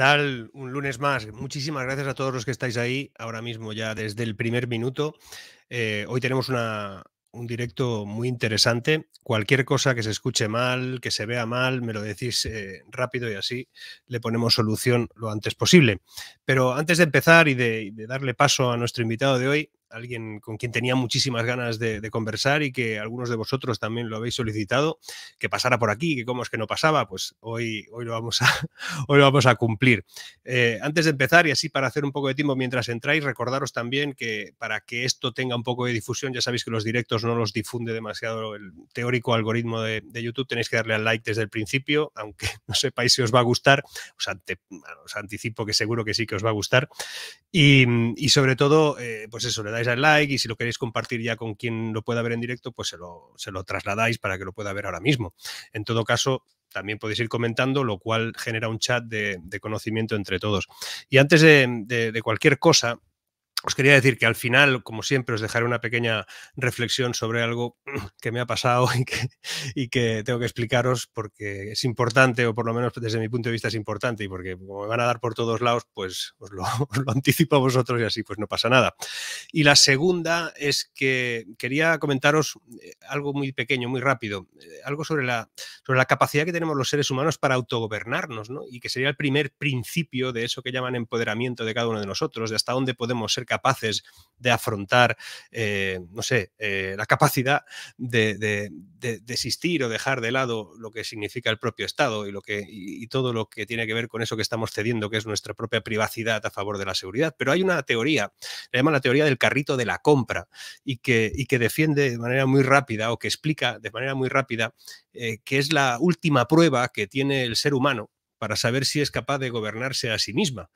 tal? Un lunes más. Muchísimas gracias a todos los que estáis ahí ahora mismo, ya desde el primer minuto. Eh, hoy tenemos un directo muy interesante. Cualquier cosa que se escuche mal, que se vea mal, me lo decís eh, rápido y así le ponemos solución lo antes posible. Pero antes de empezar y de darle paso a nuestro invitado de hoy, alguien con quien tenía muchísimas ganas de, conversar y que algunos de vosotros también lo habéis solicitado, que pasara por aquí, que como es que no pasaba, pues hoy, hoy, lo, vamos a, hoy lo vamos a cumplir. Eh, antes de empezar, y así para hacer un poco de tiempo mientras entráis, recordaros también que para que esto tenga un poco de difusión, ya sabéis que los directos no los difunde demasiado el teórico algoritmo de, YouTube, tenéis que darle al like desde el principio, aunque no sepáis si os va a gustar, os, anticipo que seguro que sí que os va a gustar. Y, sobre todo, eh, pues eso, le da dais like y si lo queréis compartir ya con quien lo pueda ver en directo, pues se lo, trasladáis para que lo pueda ver ahora mismo. En todo caso, también podéis ir comentando, lo cual genera un chat de, conocimiento entre todos. Y antes de cualquier cosa, os quería decir que al final, como siempre, os dejaré una pequeña reflexión sobre algo que me ha pasado y que, tengo que explicaros porque es importante, o por lo menos desde mi punto de vista es importante, y porque me van a dar por todos lados, pues os lo, lo anticipo a vosotros y así pues no pasa nada. Y la segunda es que quería comentaros eh, algo muy pequeño, muy rápido, eh, algo sobre la, sobre la capacidad que tenemos los seres humanos para autogobernarnos, Y que sería el primer principio de eso que llaman empoderamiento de cada uno de nosotros, de hasta dónde podemos ser capaces de afrontar, eh, no sé, eh, la capacidad de, desistir o dejar de lado lo que significa el propio Estado y, lo que, y, todo lo que tiene que ver con eso que estamos cediendo, que es nuestra propia privacidad a favor de la seguridad. Pero hay una teoría, la llaman la teoría del carrito de la compra, y que, que defiende de manera muy rápida o que explica de manera muy rápida eh, que es la última prueba que tiene el ser humano para saber si es capaz de gobernarse a sí misma.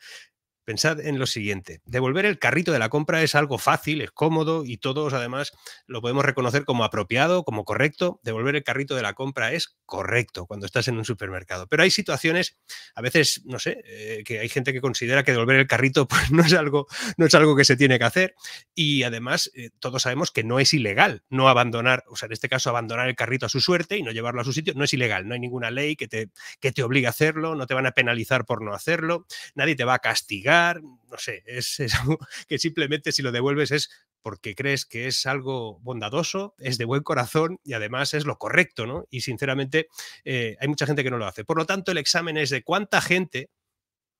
Pensad en lo siguiente, devolver el carrito de la compra es algo fácil, es cómodo y todos además lo podemos reconocer como apropiado, como correcto. Devolver el carrito de la compra es correcto cuando estás en un supermercado. Pero hay situaciones, a veces, no sé, eh, que hay gente que considera que devolver el carrito pues, no, es algo, no es algo que se tiene que hacer y además eh, todos sabemos que no es ilegal no abandonar, o sea, en este caso abandonar el carrito a su suerte y no llevarlo a su sitio, no es ilegal, no hay ninguna ley que te, que te obligue a hacerlo, no te van a penalizar por no hacerlo, nadie te va a castigar no sé, es, algo que simplemente si lo devuelves es porque crees que es algo bondadoso, es de buen corazón y además es lo correcto, ¿no? Y sinceramente eh, hay mucha gente que no lo hace. Por lo tanto, el examen es de cuánta gente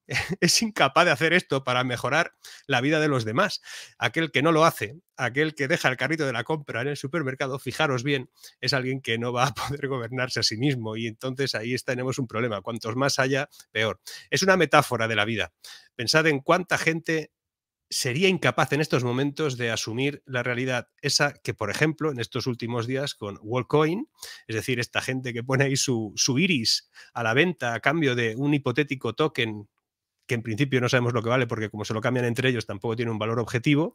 es incapaz de hacer esto para mejorar la vida de los demás. Aquel que no lo hace, aquel que deja el carrito de la compra en el supermercado, fijaros bien, es alguien que no va a poder gobernarse a sí mismo y entonces ahí tenemos un problema. Cuantos más haya, peor. Es una metáfora de la vida. Pensad en cuánta gente sería incapaz en estos momentos de asumir la realidad esa que, por ejemplo, en estos últimos días con Wallcoin, es decir, esta gente que pone ahí su, su iris a la venta a cambio de un hipotético token que en principio no sabemos lo que vale porque como se lo cambian entre ellos tampoco tiene un valor objetivo,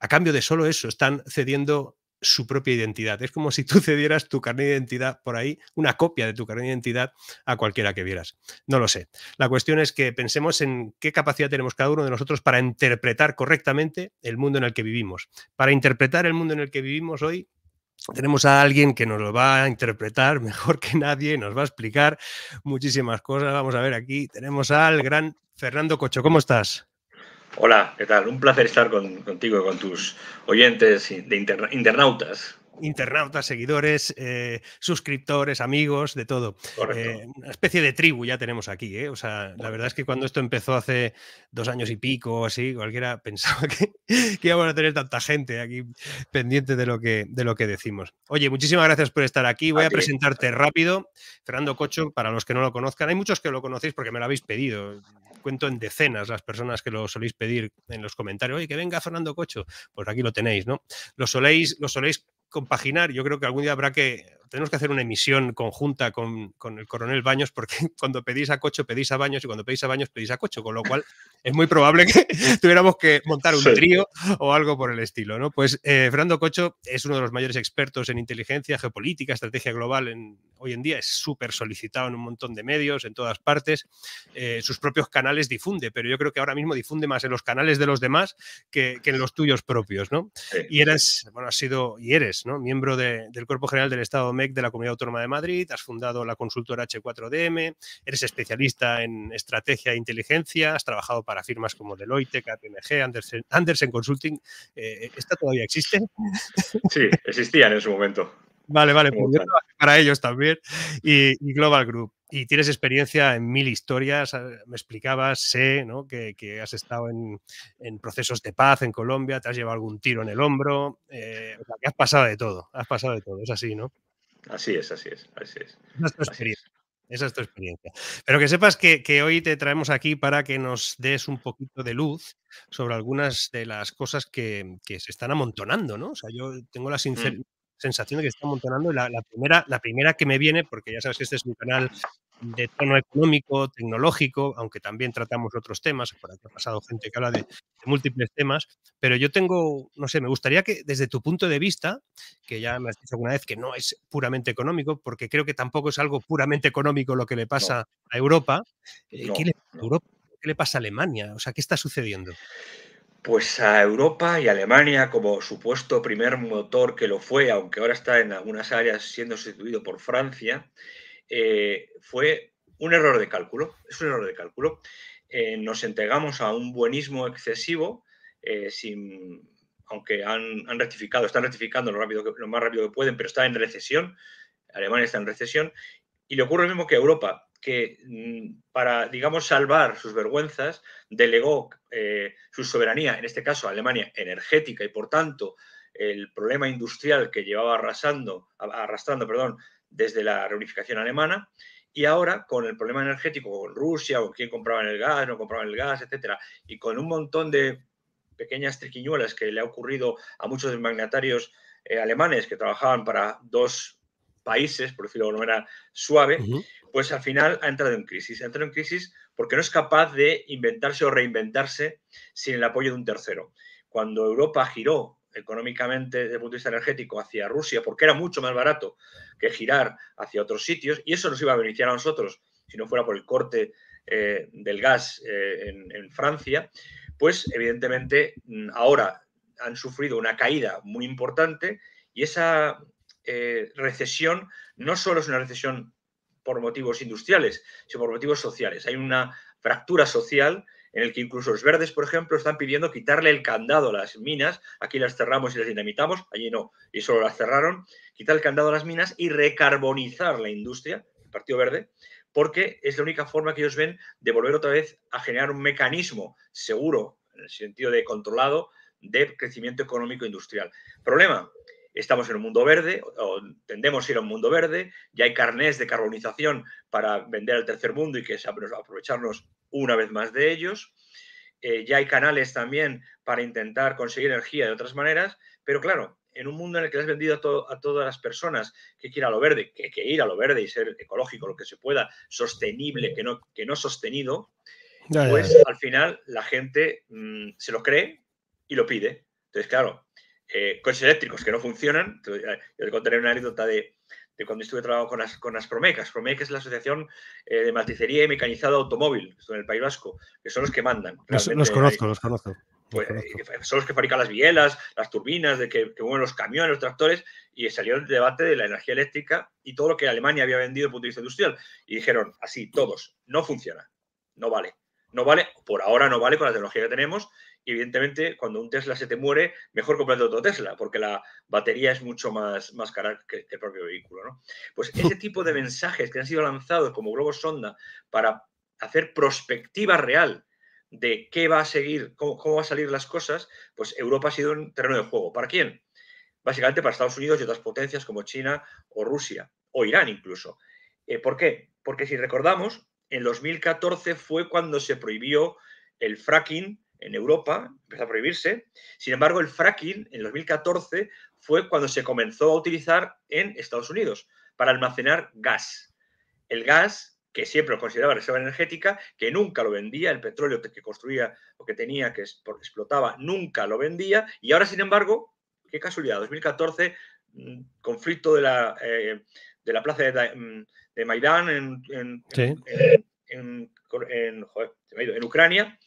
a cambio de solo eso están cediendo su propia identidad. Es como si tú cedieras tu carnet de identidad por ahí, una copia de tu carnet de identidad a cualquiera que vieras. No lo sé. La cuestión es que pensemos en qué capacidad tenemos cada uno de nosotros para interpretar correctamente el mundo en el que vivimos. Para interpretar el mundo en el que vivimos hoy, tenemos a alguien que nos lo va a interpretar mejor que nadie, nos va a explicar muchísimas cosas. Vamos a ver aquí, tenemos al gran Fernando Cocho. ¿Cómo estás? Hola, ¿qué tal? Un placer estar contigo y con tus oyentes de internautas internautas, seguidores, eh, suscriptores, amigos, de todo. Eh, una especie de tribu ya tenemos aquí, ¿eh? O sea, la verdad es que cuando esto empezó hace dos años y pico o así, cualquiera pensaba que, que, íbamos a tener tanta gente aquí pendiente de lo, que, de lo que decimos. Oye, muchísimas gracias por estar aquí. Voy a, presentarte rápido. Fernando Cocho, para los que no lo conozcan, hay muchos que lo conocéis porque me lo habéis pedido cuento en decenas las personas que lo soléis pedir en los comentarios. Oye, que venga Fernando Cocho. Pues aquí lo tenéis, ¿no? Lo soléis, lo soléis compaginar. Yo creo que algún día habrá que. Tenemos que hacer una emisión conjunta con, el coronel Baños, porque cuando pedís a Cocho, pedís a Baños, y cuando pedís a Baños, pedís a Cocho, con lo cual es muy probable que tuviéramos que montar un trío o algo por el estilo. ¿no? Pues eh, Fernando Cocho es uno de los mayores expertos en inteligencia, geopolítica, estrategia global en, hoy en día. Es súper solicitado en un montón de medios, en todas partes. Eh, sus propios canales difunde, pero yo creo que ahora mismo difunde más en los canales de los demás que, en los tuyos propios. ¿no? Y eres, bueno, has sido, y eres miembro del Cuerpo General del Estado MEC de la Comunidad Autónoma de Madrid, has fundado la consultora H4DM, eres especialista en estrategia e inteligencia, has trabajado para firmas como Deloitte, KPMG, Andersen, Consulting. Eh, ¿Esta todavía existe? Sí, existían en su momento. Vale, vale, pues yo para ellos también y Global Group y tienes experiencia en mil historias, ah, me explicabas, sé que, has estado en, procesos de paz en Colombia, te has llevado algún tiro en el hombro, eh, o sea, que has pasado de todo, has pasado de todo, es así, ¿no? Así es, así es, Esa es tu experiencia. Esa es tu experiencia. Pero que sepas que, hoy te traemos aquí para que nos des un poquito de luz sobre algunas de las cosas que, se están amontonando, ¿no? O sea, yo tengo la mm. sensación de que se están amontonando. La, la, primera, la primera que me viene, porque ya sabes que este es un canal de tono económico, tecnológico, aunque también tratamos otros temas, por aquí ha pasado gente que habla de, múltiples temas, pero yo tengo, no sé, me gustaría que desde tu punto de vista, que ya me has dicho alguna vez que no es puramente económico, porque creo que tampoco es algo puramente económico lo que le pasa a Europa, eh, ¿qué, le, Europa, ¿qué le pasa a Alemania? O sea, ¿qué está sucediendo? Pues a Europa y Alemania como supuesto primer motor que lo fue, aunque ahora está en algunas áreas siendo sustituido por Francia, eh, fue un error de cálculo, es un error de cálculo. Eh, nos entregamos a un buenismo excesivo, eh, sin, aunque han, han, rectificado, están rectificando lo, rápido lo más rápido que pueden, pero está en recesión, Alemania está en recesión, y le ocurre lo mismo que Europa, que mm, para, digamos, salvar sus vergüenzas, delegó su soberanía, en este caso a Alemania, energética, y por tanto el problema industrial que llevaba arrasando, arrastrando perdón, desde la reunificación alemana. Y ahora, con el problema energético con Rusia, o quién compraba el gas, no compraba el gas, etcétera, y con un montón de pequeñas triquiñuelas que le ha ocurrido a muchos de los magnatarios eh, alemanes que trabajaban para dos países, por decirlo de una manera suave, pues al final ha entrado en crisis. Ha entrado en crisis porque no es capaz de inventarse o reinventarse sin el apoyo de un tercero. Cuando Europa giró económicamente desde el punto de vista energético hacia Rusia, porque era mucho más barato que girar hacia otros sitios, y eso nos iba a beneficiar a nosotros si no fuera por el corte eh, del gas eh, en, Francia, pues evidentemente mm, ahora han sufrido una caída muy importante y esa eh, recesión no solo es una recesión por motivos industriales, sino por motivos sociales. Hay una fractura social en el que incluso los verdes, por ejemplo, están pidiendo quitarle el candado a las minas. Aquí las cerramos y las dinamitamos, allí no, y solo las cerraron. Quitar el candado a las minas y recarbonizar la industria, el Partido Verde, porque es la única forma que ellos ven de volver otra vez a generar un mecanismo seguro, en el sentido de controlado, de crecimiento económico industrial. Problema, estamos en un mundo verde, o tendemos a ir a un mundo verde, ya hay carnés de carbonización para vender al tercer mundo y que aprovecharnos una vez más de ellos. Eh, ya hay canales también para intentar conseguir energía de otras maneras, pero claro, en un mundo en el que has vendido a, todas las personas que quiera lo verde, que, que ir a lo verde y ser ecológico, lo que se pueda, sostenible, que no, que no sostenido, pues al final la gente mm, se lo cree y lo pide. Entonces, claro, eh, coches eléctricos que no funcionan. Eh, yo te contaré una anécdota de, cuando estuve trabajando con, las, con Promecas. es la Asociación eh, de Matricería y Mecanizado Automóvil en el País Vasco, que son los que mandan. Los, conozco, los conozco. Pues, son los que fabrican las bielas, las turbinas, de que, mueven los camiones, los tractores, y salió el debate de la energía eléctrica y todo lo que Alemania había vendido desde el punto de vista industrial. Y dijeron, así, todos, no funciona, no vale. No vale, por ahora no vale con la tecnología que tenemos evidentemente, cuando un Tesla se te muere, mejor comprarte otro Tesla, porque la batería es mucho más, más cara que, el propio vehículo. ¿no? Pues ese tipo de mensajes que han sido lanzados como globos sonda para hacer prospectiva real de qué va a seguir, cómo, cómo va a salir las cosas, pues Europa ha sido un terreno de juego. ¿Para quién? Básicamente para Estados Unidos y otras potencias como China o Rusia, o Irán incluso. Eh, ¿Por qué? Porque si recordamos, en 2014 fue cuando se prohibió el fracking en Europa, empezó a prohibirse. Sin embargo, el fracking en 2014 fue cuando se comenzó a utilizar en Estados Unidos para almacenar gas. El gas que siempre lo consideraba reserva energética, que nunca lo vendía, el petróleo que construía o que tenía, que explotaba, nunca lo vendía. Y ahora, sin embargo, qué casualidad, 2014, mm, conflicto de la, eh, de la plaza de, mm, Maidán en, en, Ucrania,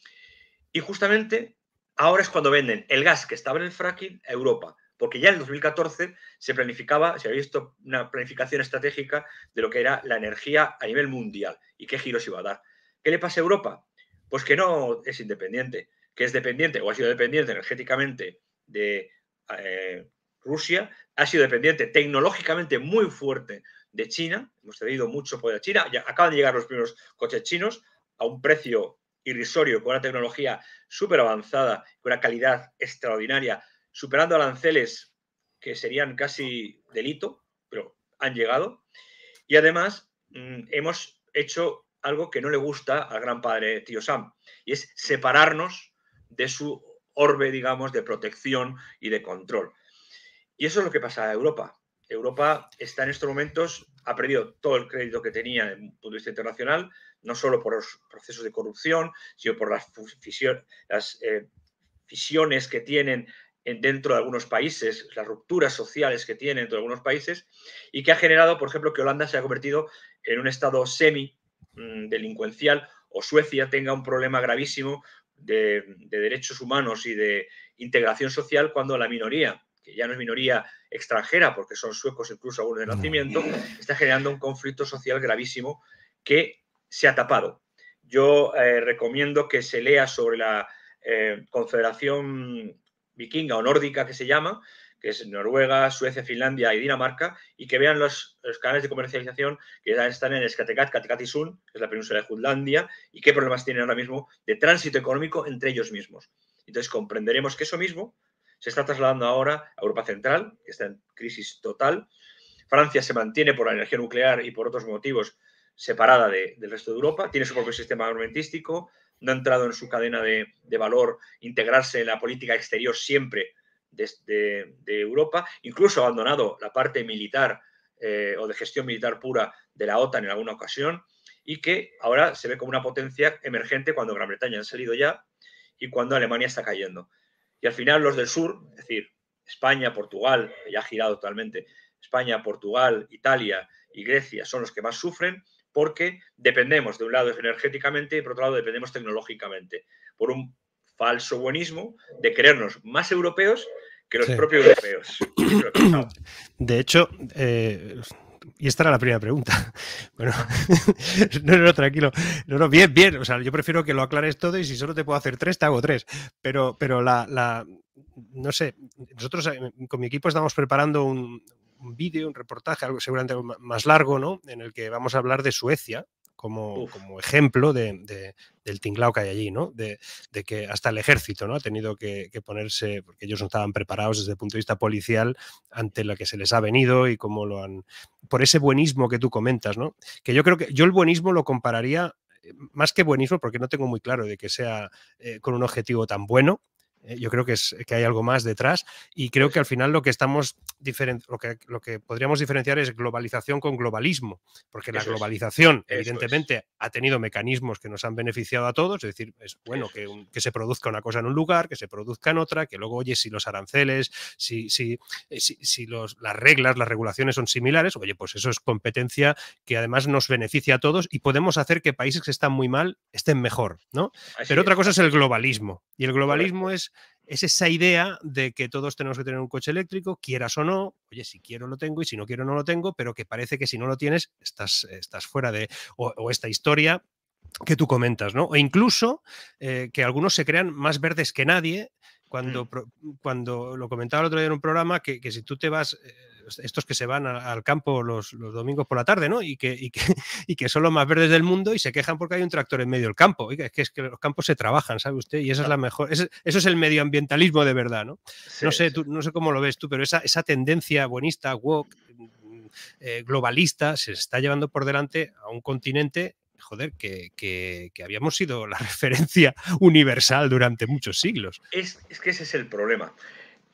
y justamente ahora es cuando venden el gas que estaba en el fracking a Europa, porque ya en el 2014 se planificaba, se había visto una planificación estratégica de lo que era la energía a nivel mundial y qué giros iba a dar. ¿Qué le pasa a Europa? Pues que no es independiente, que es dependiente o ha sido dependiente energéticamente de eh, Rusia, ha sido dependiente tecnológicamente muy fuerte de China, hemos tenido mucho poder a China, ya acaban de llegar los primeros coches chinos a un precio irrisorio, con una tecnología súper avanzada, con una calidad extraordinaria, superando aranceles que serían casi delito, pero han llegado. Y además mm, hemos hecho algo que no le gusta al gran padre tío Sam, y es separarnos de su orbe, digamos, de protección y de control. Y eso es lo que pasa a Europa. Europa está en estos momentos, ha perdido todo el crédito que tenía en el punto de vista internacional, no solo por los procesos de corrupción, sino por las, eh, fisiones que tienen dentro de algunos países, las rupturas sociales que tienen dentro de algunos países, y que ha generado, por ejemplo, que Holanda se ha convertido en un estado semi-delincuencial mm, o Suecia tenga un problema gravísimo de derechos humanos y de integración social cuando la minoría ya no es minoría extranjera, porque son suecos incluso algunos de nacimiento, está generando un conflicto social gravísimo que se ha tapado. Yo eh, recomiendo que se lea sobre la eh, Confederación Vikinga o Nórdica que se llama, que es Noruega, Suecia, Finlandia y Dinamarca, y que vean los, canales de comercialización que ya están en Escatecat, Katekat y Sun, que es la península de Jutlandia, y qué problemas tienen ahora mismo de tránsito económico entre ellos mismos. Entonces comprenderemos que eso mismo se está trasladando ahora a Europa Central, que está en crisis total. Francia se mantiene por la energía nuclear y por otros motivos separada del resto de Europa, tiene su propio sistema armamentístico, no ha entrado en su cadena de, valor integrarse en la política exterior siempre de, Europa, incluso ha abandonado la parte militar eh, o de gestión militar pura de la OTAN en alguna ocasión, y que ahora se ve como una potencia emergente cuando Gran Bretaña ha salido ya y cuando Alemania está cayendo. Y al final los del sur, es decir, España, Portugal, ya ha girado totalmente, España, Portugal, Italia y Grecia son los que más sufren porque dependemos de un lado energéticamente y por otro lado dependemos tecnológicamente, por un falso buenismo de creernos más europeos que los propios europeos. De hecho, eh, y esta era la primera pregunta. Bueno, no, no, tranquilo. No, no, bien, bien. O sea, yo prefiero que lo aclares todo y si solo te puedo hacer tres, te hago tres. Pero, pero la, la no sé, nosotros eh, con mi equipo estamos preparando un, un vídeo, un reportaje, algo seguramente más largo, ¿no? En el que vamos a hablar de Suecia, como, ejemplo del tinglao que hay allí, ¿no? De, que hasta el ejército ¿no? ha tenido que, ponerse, porque ellos no estaban preparados desde el punto de vista policial ante la que se les ha venido y cómo lo han... Por ese buenismo que tú comentas, ¿no? Que yo creo que yo el buenismo lo compararía eh, más que buenismo, porque no tengo muy claro de que sea eh, con un objetivo tan bueno, eh, yo creo que, es, que hay algo más detrás y creo que al final lo que estamos lo que, lo que podríamos diferenciar es globalización con globalismo, porque la globalización evidentemente ha tenido mecanismos que nos han beneficiado a todos, es decir, es bueno que, que, se produzca una cosa en un lugar, que se produzca en otra, que luego oye si los aranceles, si, eh, si, si, los, las reglas, las regulaciones son similares, oye, pues eso es competencia que además nos beneficia a todos y podemos hacer que países que están muy mal estén mejor, ¿no? Pero otra cosa es el globalismo y el globalismo es es esa idea de que todos tenemos que tener un coche eléctrico, quieras o no, oye, si quiero lo tengo y si no quiero no lo tengo, pero que parece que si no lo tienes estás, estás fuera de, o, esta historia que tú comentas, ¿no? O incluso eh, que algunos se crean más verdes que nadie, mm. cuando, cuando lo comentaba el otro día en un programa, que, que si tú te vas... Eh, estos que se van al campo los, domingos por la tarde, ¿no? Y que, y que, son los más verdes del mundo y se quejan porque hay un tractor en medio del campo. es que, los campos se trabajan, ¿sabe usted? Y esa es la mejor, eso es el medioambientalismo de verdad, ¿no? no, sé, no sé cómo lo ves tú, pero esa, tendencia buenista, woke, mm, eh, globalista, se está llevando por delante a un continente joder, que, habíamos sido la referencia universal durante muchos siglos. Es, que ese es el problema.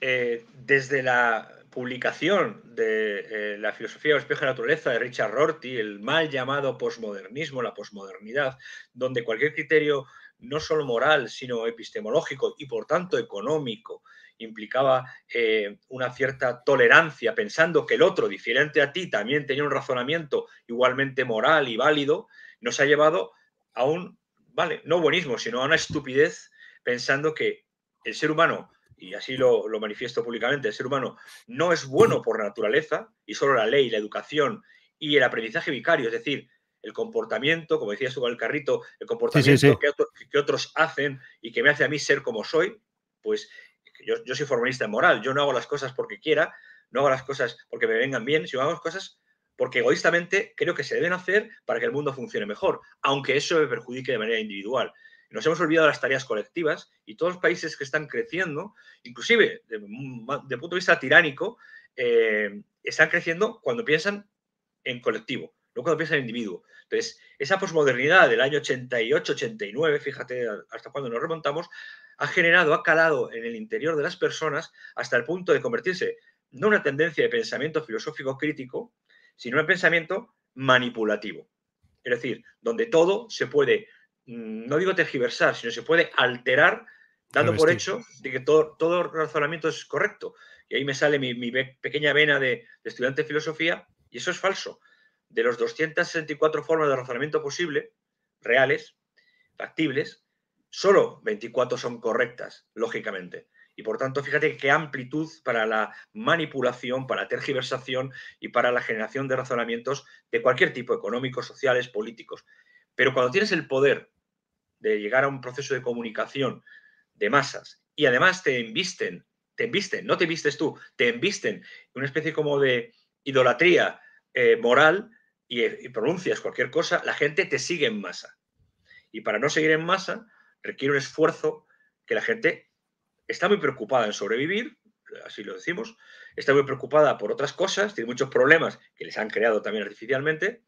Eh, desde la publicación de eh, La filosofía del espejo de la naturaleza de Richard Rorty, el mal llamado posmodernismo, la posmodernidad, donde cualquier criterio no solo moral, sino epistemológico y por tanto económico, implicaba eh, una cierta tolerancia, pensando que el otro, diferente a ti, también tenía un razonamiento igualmente moral y válido, nos ha llevado a un, vale, no buenismo, sino a una estupidez, pensando que el ser humano y así lo, manifiesto públicamente, el ser humano no es bueno por naturaleza y solo la ley, la educación y el aprendizaje vicario, es decir, el comportamiento, como decías tú con el carrito, el comportamiento Que, otros hacen y que me hace a mí ser como soy, pues yo, yo, soy formalista en moral, yo no hago las cosas porque quiera, no hago las cosas porque me vengan bien, sino hago las cosas porque egoístamente creo que se deben hacer para que el mundo funcione mejor, aunque eso me perjudique de manera individual. Nos hemos olvidado de las tareas colectivas y todos los países que están creciendo, inclusive de, punto de vista tiránico, eh, están creciendo cuando piensan en colectivo, no cuando piensan en individuo. Entonces, esa posmodernidad del año 88, 89, fíjate hasta cuando nos remontamos, ha generado, ha calado en el interior de las personas hasta el punto de convertirse no una tendencia de pensamiento filosófico crítico, sino un pensamiento manipulativo. Es decir, donde todo se puede Mm, no digo tergiversar, sino se puede alterar dando por hecho de que todo, todo, razonamiento es correcto. Y ahí me sale mi, pequeña vena de, de, estudiante de filosofía, y eso es falso. De los 264 formas de razonamiento posible, reales, factibles, solo 24 son correctas, lógicamente. Y por tanto, fíjate qué amplitud para la manipulación, para la tergiversación y para la generación de razonamientos de cualquier tipo, económicos, sociales, políticos. Pero cuando tienes el poder de llegar a un proceso de comunicación de masas y además te embisten, te embisten, no te vistes tú, te embisten, una especie como de idolatría eh, moral y pronuncias cualquier cosa, la gente te sigue en masa. Y para no seguir en masa requiere un esfuerzo que la gente está muy preocupada en sobrevivir, así lo decimos, está muy preocupada por otras cosas, tiene muchos problemas que les han creado también artificialmente,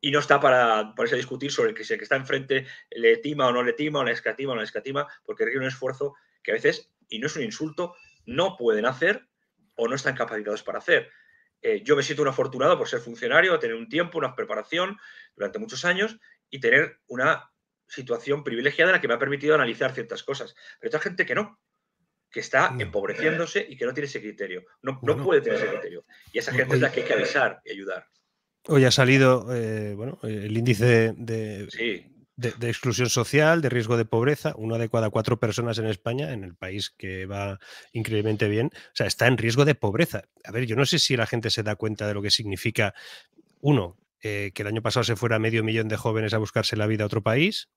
y no está para ponerse discutir sobre que si el que está enfrente le tima o no le tima, o le escatima o no le escatima, porque requiere un esfuerzo que a veces, y no es un insulto, no pueden hacer o no están capacitados para hacer. Eh, yo me siento un afortunado por ser funcionario, tener un tiempo, una preparación durante muchos años y tener una situación privilegiada en la que me ha permitido analizar ciertas cosas. Pero hay gente que no, que está mm. empobreciéndose y que no tiene ese criterio, no, no puede tener pues, ese criterio. Y esa gente es la que hay que eh, avisar y ayudar. Hoy ha salido eh, bueno, el índice de, exclusión social, de riesgo de pobreza, uno de cada cuatro personas en España, en el país que va increíblemente bien, o sea, está en riesgo de pobreza. A ver, yo no sé si la gente se da cuenta de lo que significa, uno, eh, que el año pasado se fuera medio millón de jóvenes a buscarse la vida a otro país,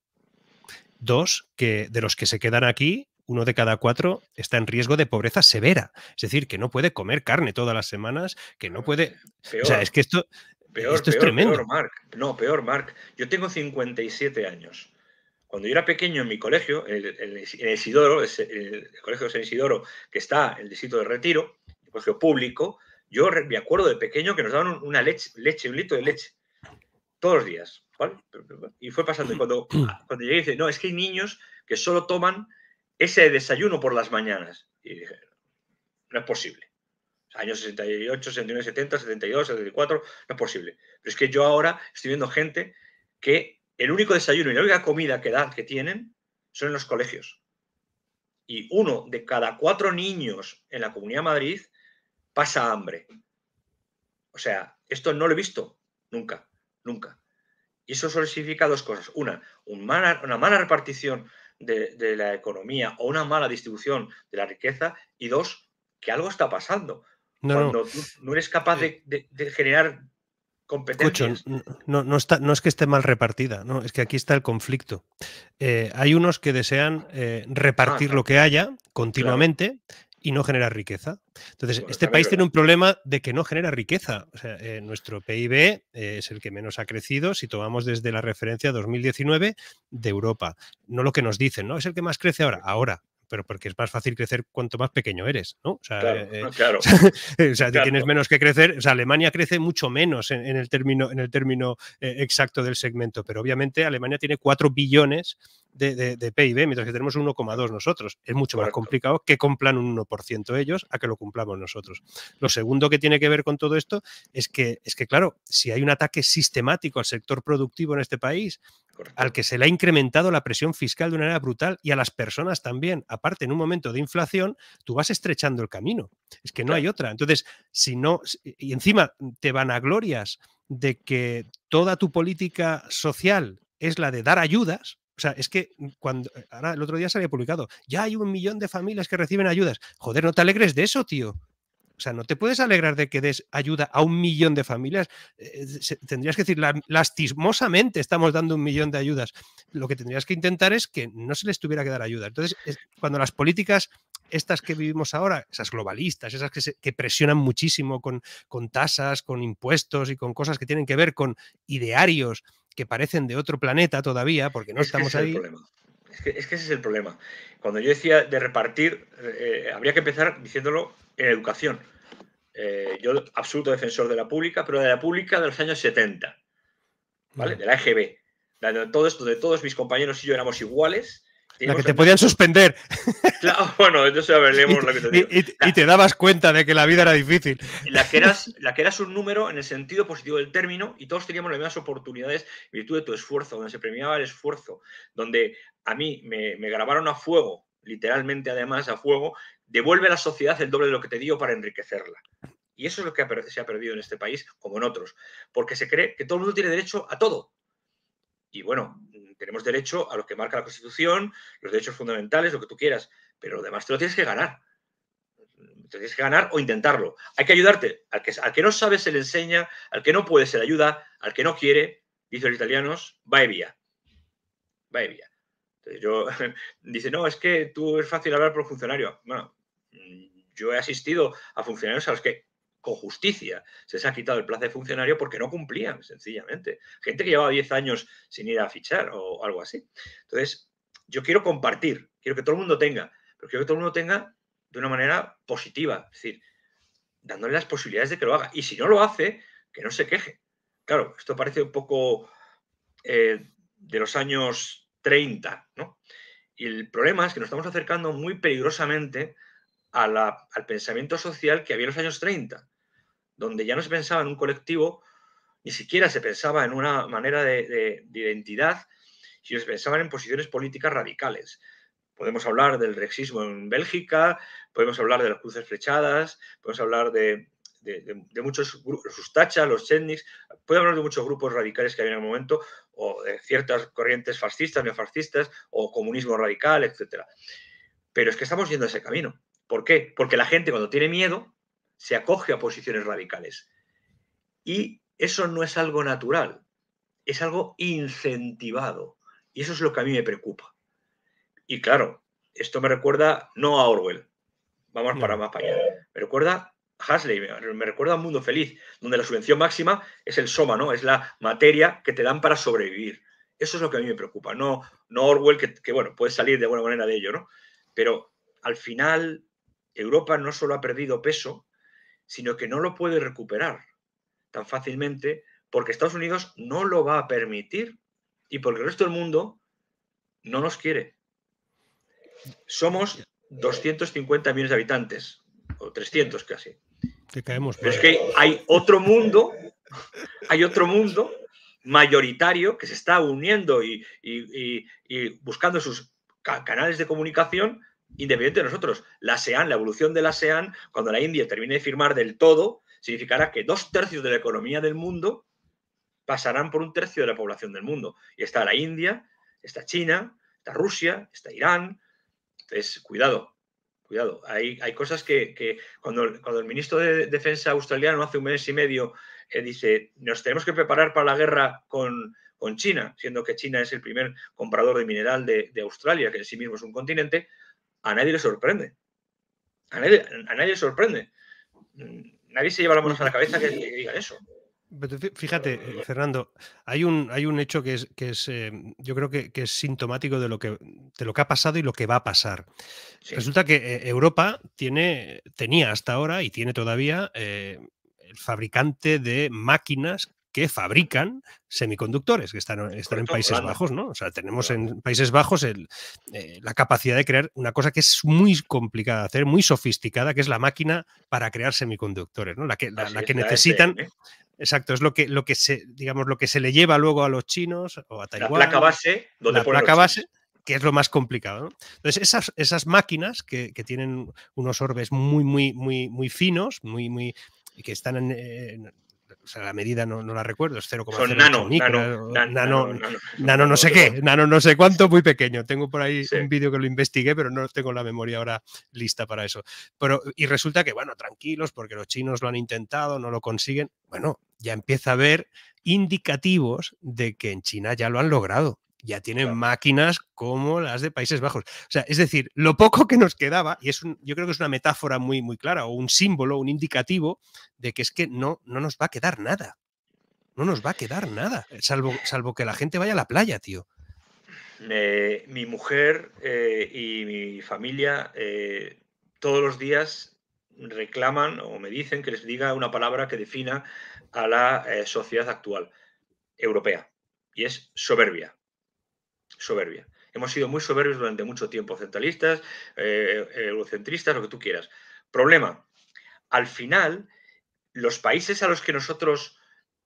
dos, que de los que se quedan aquí, uno de cada cuatro está en riesgo de pobreza severa. Es decir, que no puede comer carne todas las semanas, que no puede. O sea, es que esto, Peor, No, peor, Mark. Yo tengo 57 años. Cuando yo era pequeño en mi colegio, en el, el Isidoro, el, colegio de San Isidoro, que está en el distrito de Retiro, el colegio público, yo me acuerdo de pequeño que nos daban una leche, leche un litro de leche, todos los días. Y fue pasando. cuando, cuando llegué, dice, no, es que hay niños que solo toman ese desayuno por las mañanas. Y dije, no es posible años 68, 69, 70, 72, 74, no es posible. Pero es que yo ahora estoy viendo gente que el único desayuno y la única comida que dan, que tienen, son en los colegios. Y uno de cada cuatro niños en la Comunidad de Madrid pasa hambre. O sea, esto no lo he visto nunca, nunca. Y eso solo significa dos cosas. Una, una mala repartición de, de la economía o una mala distribución de la riqueza. Y dos, que algo está pasando. No, no. eres capaz de, generar competencias. no, no, no es que esté mal repartida, no, es que aquí está el conflicto. Eh, hay unos que desean eh, repartir ah, lo que haya continuamente. Y no generar riqueza. Entonces, este país tiene un problema de que no genera riqueza. Eh, nuestro PIB es el que menos ha crecido si tomamos desde la referencia 2019 de Europa. No lo que nos dicen, ¿no? Es el que más crece ahora. Ahora, pero porque es más fácil crecer cuanto más pequeño eres, ¿no? O sea, claro, eh, eh, o sea tienes menos que crecer. O sea, Alemania crece mucho menos en, el término, en el término eh, exacto del segmento, pero obviamente Alemania tiene 4 billones de, PIB, mientras que tenemos 1,2 nosotros. Es mucho más complicado que cumplan un 1% ellos a que lo cumplamos nosotros. Lo segundo que tiene que ver con todo esto es que, es que, claro, si hay un ataque sistemático al sector productivo en este país, al que se le ha incrementado la presión fiscal de una manera brutal y a las personas también. Aparte, en un momento de inflación, tú vas estrechando el camino. Es que no hay otra. Entonces, si no, y encima te van a glorias de que toda tu política social es la de dar ayudas, o sea, es que cuando. Ahora, el otro día se había publicado. Ya hay un millón de familias que reciben ayudas. Joder, no te alegres de eso, tío. O sea, no te puedes alegrar de que des ayuda a un millón de familias. Eh, tendrías que decir, lastimosamente estamos dando un millón de ayudas. Lo que tendrías que intentar es que no se les tuviera que dar ayuda. Entonces, cuando las políticas estas que vivimos ahora, esas globalistas, esas que, presionan muchísimo con, con, tasas, con impuestos y con cosas que tienen que ver con idearios que parecen de otro planeta todavía, porque no estamos ahí. Es que, ese es el problema. Cuando yo decía de repartir, eh, eh, habría que empezar diciéndolo en educación. Eh, yo, absoluto defensor de la pública, pero de la pública de los años 70, ¿vale? De la EGB, todos, donde todos mis compañeros y yo éramos iguales, la que te podían suspender. bueno, entonces Y, te dabas cuenta de que la vida era difícil. La que, eras, la un número en el sentido positivo del término y todos teníamos las mismas oportunidades en virtud de tu esfuerzo, donde se premiaba el esfuerzo, donde a mí me, me grabaron a fuego, literalmente además a fuego, devuelve a la sociedad el doble de lo que te dio para enriquecerla. Y eso es lo que se ha perdido en este país, como en otros, porque se cree que todo el mundo tiene derecho a todo. Y bueno, tenemos derecho a lo que marca la Constitución, los derechos fundamentales, lo que tú quieras, pero lo demás te lo tienes que ganar. Te tienes que ganar o intentarlo. Hay que ayudarte. Al que, al que no sabe se le enseña, al que no puede se le ayuda, al que no quiere, dicen los italianos, va y vía. Va y vía. Entonces yo, dice, no, es que tú es fácil hablar por funcionario. Bueno, yo he asistido a funcionarios a los que con justicia. Se les ha quitado el plazo de funcionario porque no cumplían, sencillamente. Gente que llevaba 10 años sin ir a fichar o algo así. Entonces, yo quiero compartir, quiero que todo el mundo tenga, pero quiero que todo el mundo tenga de una manera positiva, es decir, dándole las posibilidades de que lo haga. Y si no lo hace, que no se queje. Claro, esto parece un poco eh, de los años 30, ¿no? Y el problema es que nos estamos acercando muy peligrosamente al pensamiento social que había en los años 30 donde ya no se pensaba en un colectivo, ni siquiera se pensaba en una manera de, identidad, sino se pensaban en posiciones políticas radicales. Podemos hablar del rexismo en Bélgica, podemos hablar de las cruces flechadas, podemos hablar de, muchos grupos, los tachas, los chetniks, puede hablar de muchos grupos radicales que había en el momento, o de ciertas corrientes fascistas, neofascistas, o comunismo radical, etc. Pero es que estamos yendo ese camino. ¿Por qué? Porque la gente cuando tiene miedo, se acoge a posiciones radicales. Y eso no es algo natural, es algo incentivado. Y eso es lo que a mí me preocupa. Y claro, esto me recuerda no a Orwell, vamos para más para allá. Me recuerda a Hasley, me recuerda a un mundo feliz, donde la subvención máxima es el soma, ¿no? Es la materia que te dan para sobrevivir. Eso es lo que a mí me preocupa, no, no Orwell, que, que bueno, puede salir de buena manera de ello, ¿no? Pero al final, Europa no solo ha perdido peso, sino que no lo puede recuperar tan fácilmente porque Estados Unidos no lo va a permitir y porque el resto del mundo no nos quiere. Somos 250 millones de habitantes, o 300 casi. es que hay otro mundo, hay otro mundo mayoritario que se está uniendo y buscando sus canales de comunicación independiente de nosotros. La ASEAN, la evolución de la ASEAN, cuando la India termine de firmar del todo, significará que dos tercios de la economía del mundo pasarán por un tercio de la población del mundo. Y está la India, está China, está Rusia, está Irán. Entonces, cuidado, cuidado. Hay, hay cosas que, cuando, cuando, el ministro de Defensa australiano hace un mes y medio eh, dice, nos tenemos que preparar para la guerra con, China, siendo que China es el primer comprador de mineral de Australia, que en sí mismo es un continente, a nadie le sorprende. A nadie, le sorprende. Nadie se lleva las manos a la cabeza que, diga eso. Fíjate, eh, Fernando, hay un, hay un hecho que es, eh, yo creo que, es sintomático de lo que, lo que ha pasado y lo que va a pasar. Resulta que eh, Europa tiene, tenía hasta ahora y tiene todavía el fabricante de máquinas que fabrican semiconductores que están, están en Países Bajos, ¿no? O sea, tenemos en Países Bajos eh, la capacidad de crear una cosa que es muy complicada de hacer, muy sofisticada, que es la máquina para crear semiconductores, ¿no? La que, la, que e. necesitan. Exacto, es lo que, lo que se, digamos, lo que se le lleva luego a los chinos o a Taiwán. La placa base, donde la placa base que es lo más complicado. Entonces, esas, esas máquinas que, tienen unos orbes muy, muy, muy, muy finos, muy, muy, que están en, eh, o sea, la medida no, la recuerdo, es 0,7 nano, nano, nano, no sé qué, nano no sé cuánto, muy pequeño. Tengo por ahí un vídeo que lo investigué, pero no tengo la memoria ahora lista para eso. Pero, y resulta que, bueno, tranquilos, porque los chinos lo han intentado, no lo consiguen. Bueno, ya empieza a haber indicativos de que en China ya lo han logrado ya tienen máquinas como las de Países Bajos. O sea, es decir, lo poco que nos quedaba, y es yo creo que es una metáfora muy, muy clara, o un símbolo, un indicativo de que es que no, no nos va a quedar nada. No nos va a quedar nada, eh, salvo, salvo que la gente vaya a la playa, tío. mi mujer eh, y mi familia eh, todos los días reclaman o me dicen que les diga una palabra que defina a la sociedad actual europea, y es soberbia soberbia. Hemos sido muy soberbios durante mucho tiempo, centralistas, eh, eh, eurocentristas, lo que tú quieras. Problema, al final, los países a los que nosotros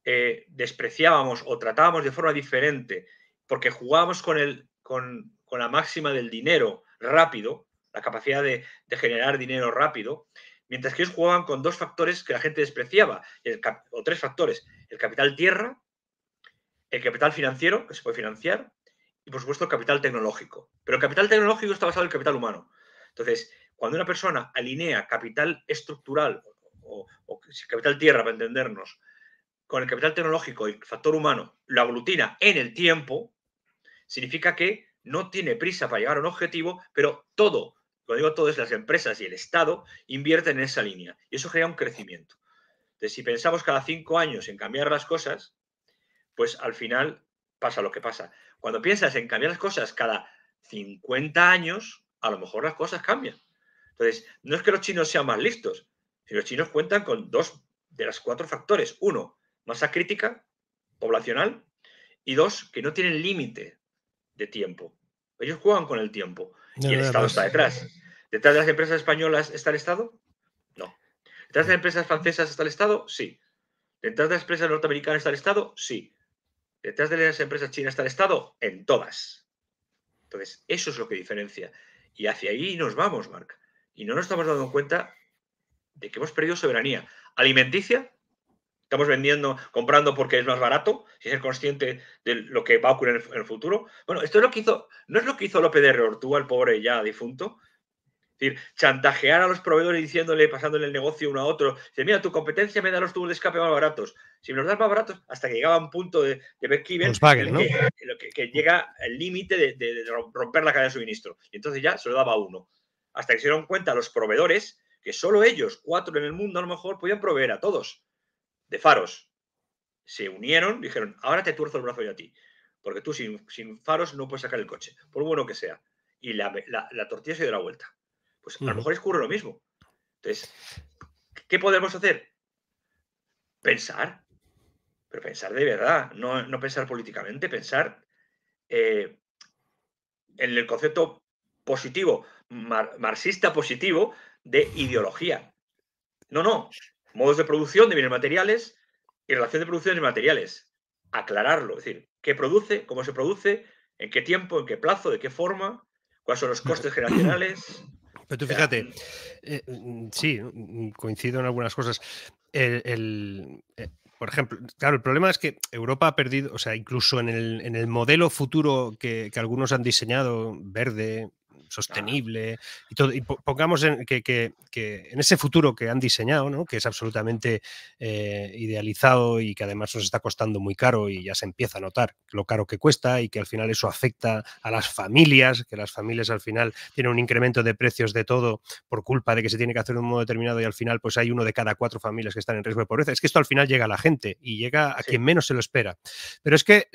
eh, despreciábamos o tratábamos de forma diferente, porque jugábamos con, el, con, la máxima del dinero rápido, la capacidad de, generar dinero rápido, mientras que ellos jugaban con dos factores que la gente despreciaba, o tres factores, el capital tierra, el capital financiero, que se puede financiar, y, por supuesto, capital tecnológico. Pero el capital tecnológico está basado en el capital humano. Entonces, cuando una persona alinea capital estructural o, capital tierra, para entendernos, con el capital tecnológico y el factor humano, lo aglutina en el tiempo, significa que no tiene prisa para llegar a un objetivo, pero todo, lo digo todo, es las empresas y el Estado invierten en esa línea. Y eso genera un crecimiento. Entonces, si pensamos cada cinco años en cambiar las cosas, pues al final pasa lo que pasa. Cuando piensas en cambiar las cosas cada 50 años, a lo mejor las cosas cambian. Entonces, no es que los chinos sean más listos, sino los chinos cuentan con dos de los cuatro factores. Uno, masa crítica poblacional y dos, que no tienen límite de tiempo. Ellos juegan con el tiempo y el Estado está detrás. ¿Detrás de las empresas españolas está el Estado? No. ¿Detrás de las empresas francesas está el Estado? Sí. ¿Detrás de las empresas norteamericanas está el Estado? Sí. Detrás de las empresas chinas está el Estado en todas. Entonces, eso es lo que diferencia. Y hacia ahí nos vamos, Marc. Y no nos estamos dando cuenta de que hemos perdido soberanía alimenticia. Estamos vendiendo, comprando porque es más barato, sin ser consciente de lo que va a ocurrir en el, futuro. Bueno, esto es lo que hizo, no es lo que hizo López de Reortúa, el pobre ya difunto, es decir, chantajear a los proveedores diciéndole, pasándole el negocio uno a otro, dice, mira, tu competencia me da los tubos de escape más baratos. Si me los das más baratos, hasta que llegaba un punto de, de que, que, llega el límite de, romper la cadena de suministro. Y entonces ya se lo daba uno. Hasta que se dieron cuenta los proveedores que solo ellos, cuatro en el mundo a lo mejor, podían proveer a todos de faros. Se unieron, dijeron, ahora te tuerzo el brazo yo a ti, porque tú sin, faros no puedes sacar el coche, por bueno que sea. Y la tortilla se dio la vuelta. Pues a lo mejor ocurre lo mismo. Entonces, ¿qué podemos hacer? Pensar, pero pensar de verdad, no, pensar políticamente, pensar eh, en el concepto positivo, marxista positivo de ideología. No, no, modos de producción de bienes materiales y relación de producción de materiales. Aclararlo, es decir, qué produce, cómo se produce, en qué tiempo, en qué plazo, de qué forma, cuáles son los costes generacionales, pero tú fíjate, mm. Eh, mm, sí, mm, coincido en algunas cosas. El, eh, por ejemplo, claro, el problema es que Europa ha perdido, o sea, incluso en el, en el modelo futuro que, que, algunos han diseñado, verde, sostenible y, todo, y pongamos que, en ese futuro que han diseñado, que es absolutamente eh, idealizado y que además nos está costando muy caro y ya se empieza a notar lo caro que cuesta y que al final eso afecta a las familias, que las familias al final tienen un incremento de precios de todo por culpa de que se tiene que hacer de un modo determinado y al final pues hay uno de cada cuatro familias que están en riesgo de pobreza. Es que esto al final llega a la gente y llega a quien menos se lo espera. Pero es que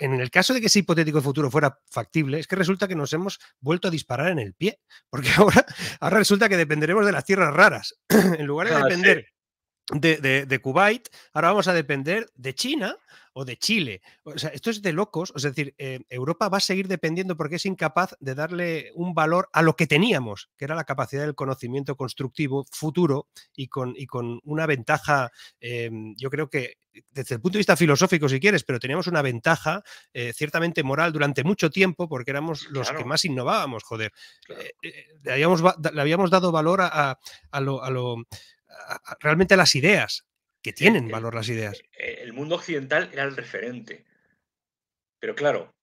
en el caso de que ese hipotético futuro fuera factible, es que resulta que nos hemos vuelto a disparar en el pie, porque ahora, ahora resulta que dependeremos de las tierras raras, en lugar de ah, depender de, Kuwait, ahora vamos a depender de China o de Chile. O sea, esto es de locos. Es decir, eh, Europa va a seguir dependiendo porque es incapaz de darle un valor a lo que teníamos, que era la capacidad del conocimiento constructivo futuro y con, y con una ventaja, eh, yo creo que desde el punto de vista filosófico, si quieres, pero teníamos una ventaja eh, ciertamente moral durante mucho tiempo porque éramos los que más innovábamos, joder. le, habíamos, dado valor a, lo, a, lo, realmente las ideas, que tienen valor las ideas. Eh, el, mundo occidental era el referente. Pero claro,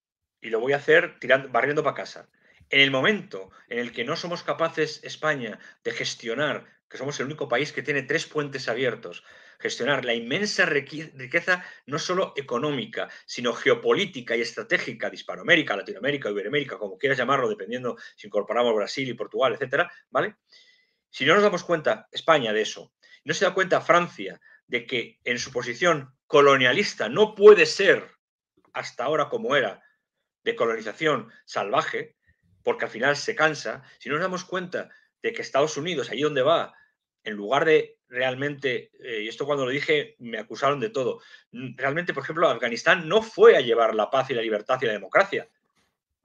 y lo voy a hacer tirando, barriendo para casa. En el momento en el que no somos capaces, España, de gestionar, que somos el único país que tiene tres puentes abiertos, gestionar la inmensa riqueza no solo económica, sino geopolítica y estratégica de Hispanoamérica, Latinoamérica, Iberoamérica, como quieras llamarlo, dependiendo si incorporamos Brasil y Portugal, etcétera, ¿vale? Si no nos damos cuenta, España de eso, no se da cuenta Francia de que en su posición colonialista no puede ser hasta ahora como era, de colonización salvaje, porque al final se cansa, si no nos damos cuenta de que Estados Unidos, allí donde va, en lugar de realmente, eh, y esto cuando lo dije me acusaron de todo, mm, realmente, por ejemplo, Afganistán no fue a llevar la paz y la libertad y la democracia,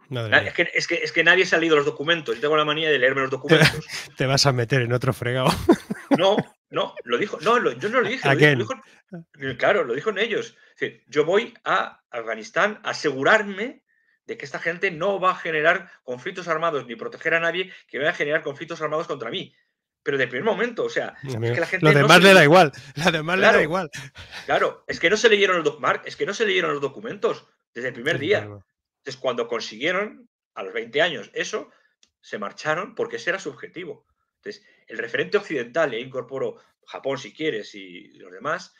es que, es, que, nadie se ha leído los documentos. Yo tengo la manía de leerme los documentos. Te vas a meter en otro fregado. No, no, lo dijo. No, yo no lo dije. claro, lo dijo ellos. yo voy a Afganistán a asegurarme de que esta gente no va a generar conflictos armados ni proteger a nadie que vaya a generar conflictos armados contra mí. Pero el primer momento, o sea, es que la gente. Lo demás le, da igual. demás claro, le da igual. Claro, es que no se leyeron los, es que no se leyeron los documentos desde el primer día. Entonces, cuando consiguieron a los 20 años eso, se marcharon porque ese era su objetivo. Entonces, el referente occidental, y ahí incorporo Japón si quieres y los demás,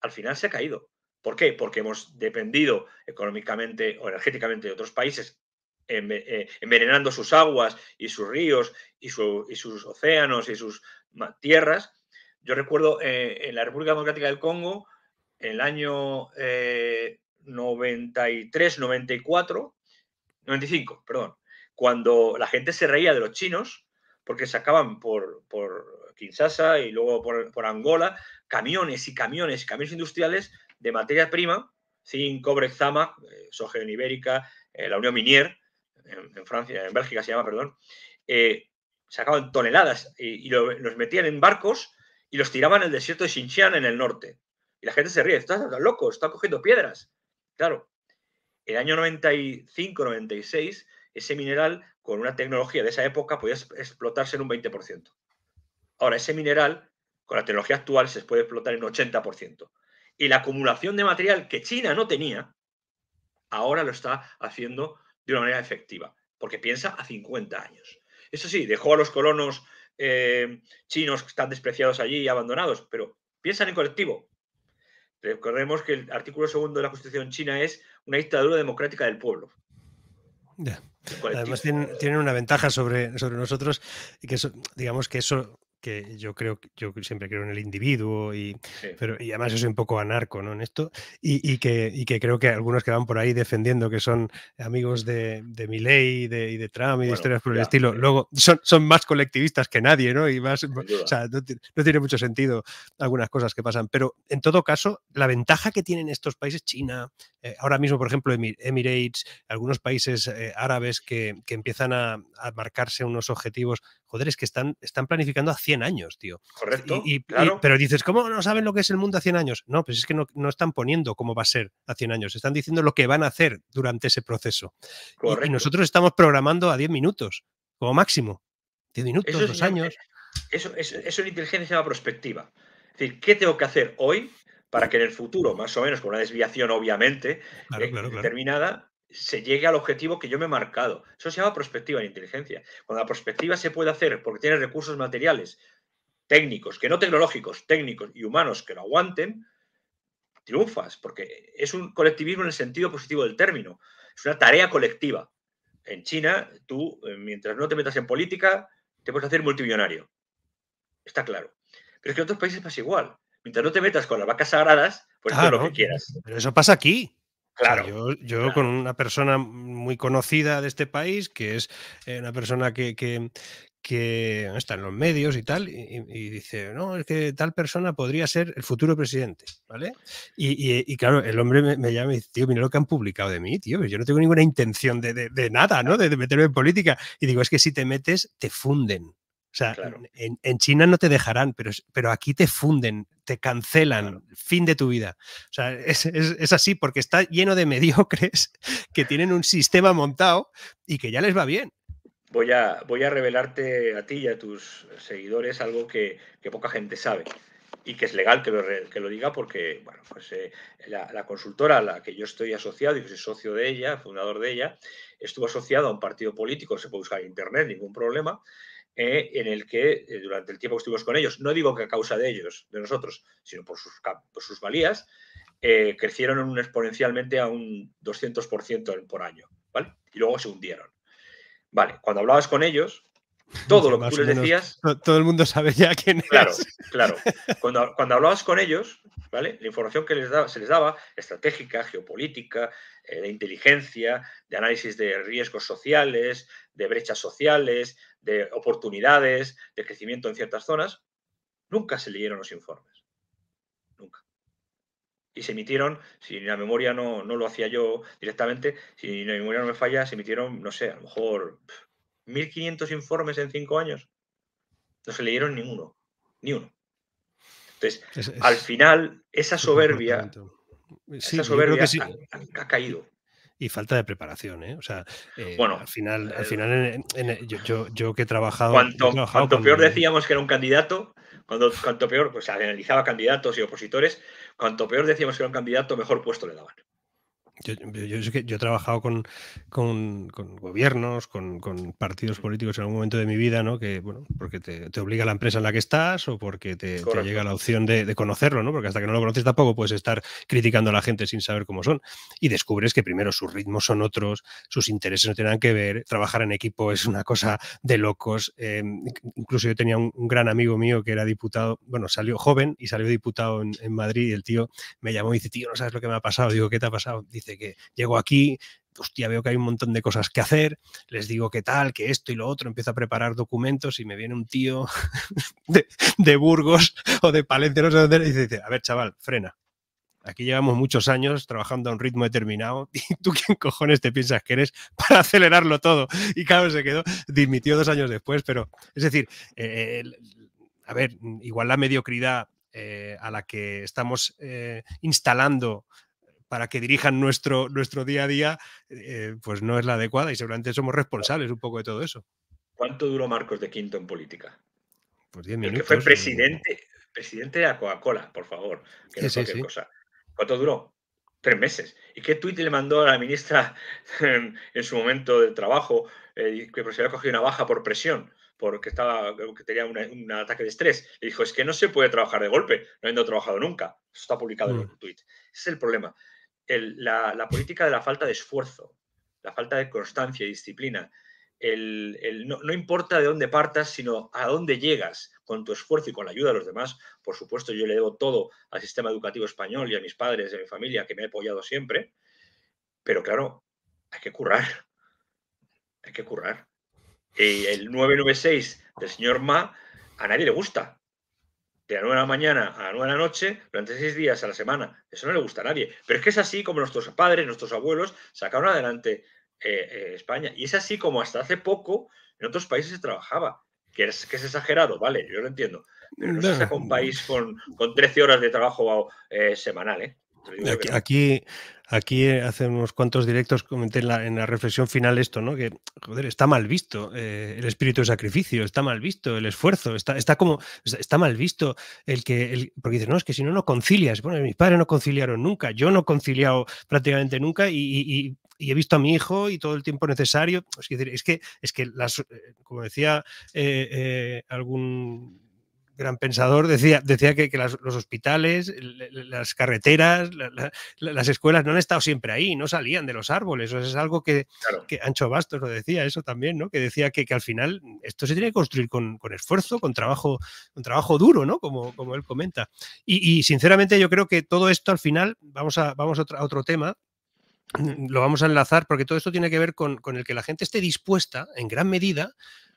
al final se ha caído. ¿Por qué? Porque hemos dependido económicamente o energéticamente de otros países, eh, envenenando sus aguas y sus ríos y, sus océanos y sus tierras. Yo recuerdo eh, en la República Democrática del Congo, en el año eh, 93, 94, 95, perdón, cuando la gente se reía de los chinos porque sacaban por, por Kinshasa y luego por, Angola camiones y camiones y camiones industriales de materia prima, zinc, cobre, zama, eh, soja en ibérica, eh, la Unión Minier, en, Francia, en Bélgica se llama, perdón, eh, sacaban toneladas y, los metían en barcos y los tiraban en el desierto de Xinjiang en el norte. Y la gente se ríe, está loco, está cogiendo piedras. Claro, el año 95-96, ese mineral con una tecnología de esa época podía explotarse en un 20%. Ahora, ese mineral con la tecnología actual se puede explotar en un 80%. Y la acumulación de material que China no tenía, ahora lo está haciendo de una manera efectiva, porque piensa a 50 años. Eso sí, dejó a los colonos eh, chinos que están despreciados allí y abandonados, pero piensan en colectivo. Recordemos que el artículo segundo de la Constitución china es una dictadura democrática del pueblo. Ya. Además tienen, una ventaja sobre, sobre nosotros y que eso, digamos que eso que yo creo, yo siempre creo en el individuo y, pero, y además yo soy un poco anarco en esto y, que, creo que algunos que van por ahí defendiendo que son amigos de, de Milley y de, y Trump y de historias por el estilo, luego son, más colectivistas que nadie, ¿no? Y más, o sea, no, tiene mucho sentido algunas cosas que pasan, pero en todo caso, la ventaja que tienen estos países, China, eh, ahora mismo, por ejemplo, Emirates, algunos países eh, árabes que, empiezan a, a marcarse unos objetivos joder, es que están, están planificando a 100 años, tío. Correcto. pero dices, ¿cómo no saben lo que es el mundo a 100 años? No, pues es que no, están poniendo cómo va a ser a 100 años, están diciendo lo que van a hacer durante ese proceso. Y, nosotros estamos programando a 10 minutos, como máximo. 10 minutos, 2 dos años. Eso, es eso inteligencia de la prospectiva. Es decir, ¿qué tengo que hacer hoy para que en el futuro, más o menos con una desviación obviamente eh, determinada, se llegue al objetivo que yo me he marcado. Eso se llama prospectiva en inteligencia. Cuando la prospectiva se puede hacer porque tienes recursos materiales, técnicos, que no tecnológicos, técnicos y humanos que lo aguanten, triunfas, porque es un colectivismo en el sentido positivo del término. Es una tarea colectiva. En China, tú, eh, mientras no te metas en política, te puedes hacer multimillonario. Está claro. Pero es que en otros países pasa igual. Mientras no te metas con las vacas sagradas, pues lo que quieras. Pero eso pasa aquí. Claro. yo, con una persona muy conocida de este país, que es eh, una persona que, está en los medios y tal, y, dice, no, es que tal persona podría ser el futuro presidente, ¿vale? Y, claro, el hombre me, llama y dice, tío, mira lo que han publicado de mí, tío, yo no tengo ninguna intención de, nada, ¿no? de, meterme en política. Y digo, es que si te metes, te funden sea, en, China no te dejarán, pero, pero aquí te funden, te cancelan, fin de tu vida. O sea, es, así porque está lleno de mediocres que tienen un sistema montado y que ya les va bien. Voy a, voy a revelarte a ti y a tus seguidores algo que, poca gente sabe y que es legal que lo, diga porque, bueno, pues eh, la, consultora a la que yo estoy asociado y soy socio de ella, fundador de ella, estuvo asociado a un partido político, se puede buscar en internet, ningún problema, eh, en el que eh, durante el tiempo que estuvimos con ellos, no digo que a causa de ellos, de nosotros, sino por sus, sus valías, eh, crecieron exponencialmente a un 200% por año, ¿vale? Y luego se hundieron. Vale, cuando hablabas con ellos, Todo lo que tú les decías. Todo el mundo sabe ya quién claro, Claro, Cuando, cuando hablabas con ellos, ¿vale? La información que se les daba, estratégica, geopolítica, eh, de inteligencia, de análisis de riesgos sociales, de brechas sociales, de oportunidades, de crecimiento en ciertas zonas, nunca se leyeron los informes. Nunca. Y se emitieron, si la memoria no, no lo hacía yo directamente, si la memoria no me falla, se emitieron, no sé, a lo mejor. 1.500 informes en cinco años, no se leyeron ninguno, ni uno. Entonces, al final, esa soberbia, ha, caído y falta de preparación, ¿eh? O sea, eh, bueno, al final, al eh, final yo, yo, que he trabajado. Cuanto, peor decíamos que era un candidato, cuando, cuanto peor, pues analizaba candidatos y opositores, cuanto peor decíamos que era un candidato, mejor puesto le daban. Yo, he trabajado con, con, gobiernos, con, partidos políticos en algún momento de mi vida, ¿no? Que, bueno, porque te, obliga la empresa en la que estás o porque te, llega la opción de, conocerlo, ¿no? Porque hasta que no lo conoces tampoco puedes estar criticando a la gente sin saber cómo son. Y descubres que primero sus ritmos son otros, sus intereses no tienen que ver, trabajar en equipo es una cosa de locos. Eh, incluso yo tenía un, gran amigo mío que era diputado, bueno, salió joven y salió diputado en, en Madrid y el tío me llamó y dice, tío, no sabes lo que me ha pasado. Digo, ¿qué te ha pasado? Dice, que llego aquí, hostia, veo que hay un montón de cosas que hacer, les digo qué tal, que esto y lo otro, empiezo a preparar documentos y me viene un tío de, Burgos o de Palencia, no sé dónde, y dice, a ver, chaval, frena. Aquí llevamos muchos años trabajando a un ritmo determinado y tú quién cojones te piensas que eres para acelerarlo todo. Y claro, se quedó, dimitió dos años después, pero es decir, eh, eh, a ver, igual la mediocridad eh, a la que estamos instalando para que dirijan nuestro, nuestro día a día, eh, pues no es la adecuada y seguramente somos responsables un poco de todo eso. ¿Cuánto duró Marcos de Quinto en política? Pues 10 minutos. El eh, fue presidente, presidente de Coca-Cola, por favor, cosa. ¿Cuánto duró? Tres meses. ¿Y qué tuit le mandó a la ministra en, su momento de trabajo eh, que se había cogido una baja por presión? porque estaba, que tenía un ataque de estrés. Le dijo, es que no se puede trabajar de golpe, no habiendo trabajado nunca. Eso está publicado en mm. el tuit. Ese es el problema la, política de la falta de esfuerzo, la falta de constancia y disciplina. no, importa de dónde partas, sino a dónde llegas con tu esfuerzo y con la ayuda de los demás. Por supuesto, yo le debo todo al sistema educativo español y a mis padres y a mi familia que me ha apoyado siempre. Pero claro, hay que currar. Hay que currar. Y el 996 del señor Ma a nadie le gusta de a 9 de la mañana a 9 de la noche durante seis días a la semana. Eso no le gusta a nadie. Pero es que es así como nuestros padres, nuestros abuelos sacaron adelante eh, eh, España. Y es así como hasta hace poco en otros países se trabajaba. Que es, que es exagerado, vale, yo lo entiendo. Pero no, se saca un país con, con 13 horas de trabajo eh, semanal, ¿eh? Aquí, aquí, eh, hace unos cuantos directos comenté en la, reflexión final esto, ¿no? Que, joder, está mal visto eh, el espíritu de sacrificio, está mal visto el esfuerzo, está, está como, está mal visto el que, porque dices, no, es que si no, no concilias. Bueno, mis padres no conciliaron nunca, yo no he conciliado prácticamente nunca y, he visto a mi hijo y todo el tiempo necesario. Es, es que, es que las, eh, como decía algún gran pensador, decía, decía que, que los hospitales, las carreteras, las escuelas no han estado siempre ahí, no salían de los árboles. Eso es algo que, que, Ancho Bastos lo decía, eso también, ¿no? Que decía que, que al final esto se tiene que construir con, con, esfuerzo, con trabajo, con trabajo duro, ¿no? Como, como él comenta. Y, sinceramente yo creo que todo esto al final, vamos a, vamos otro, otro tema, mm, lo vamos a enlazar porque todo esto tiene que ver con, con el que la gente esté dispuesta en gran medida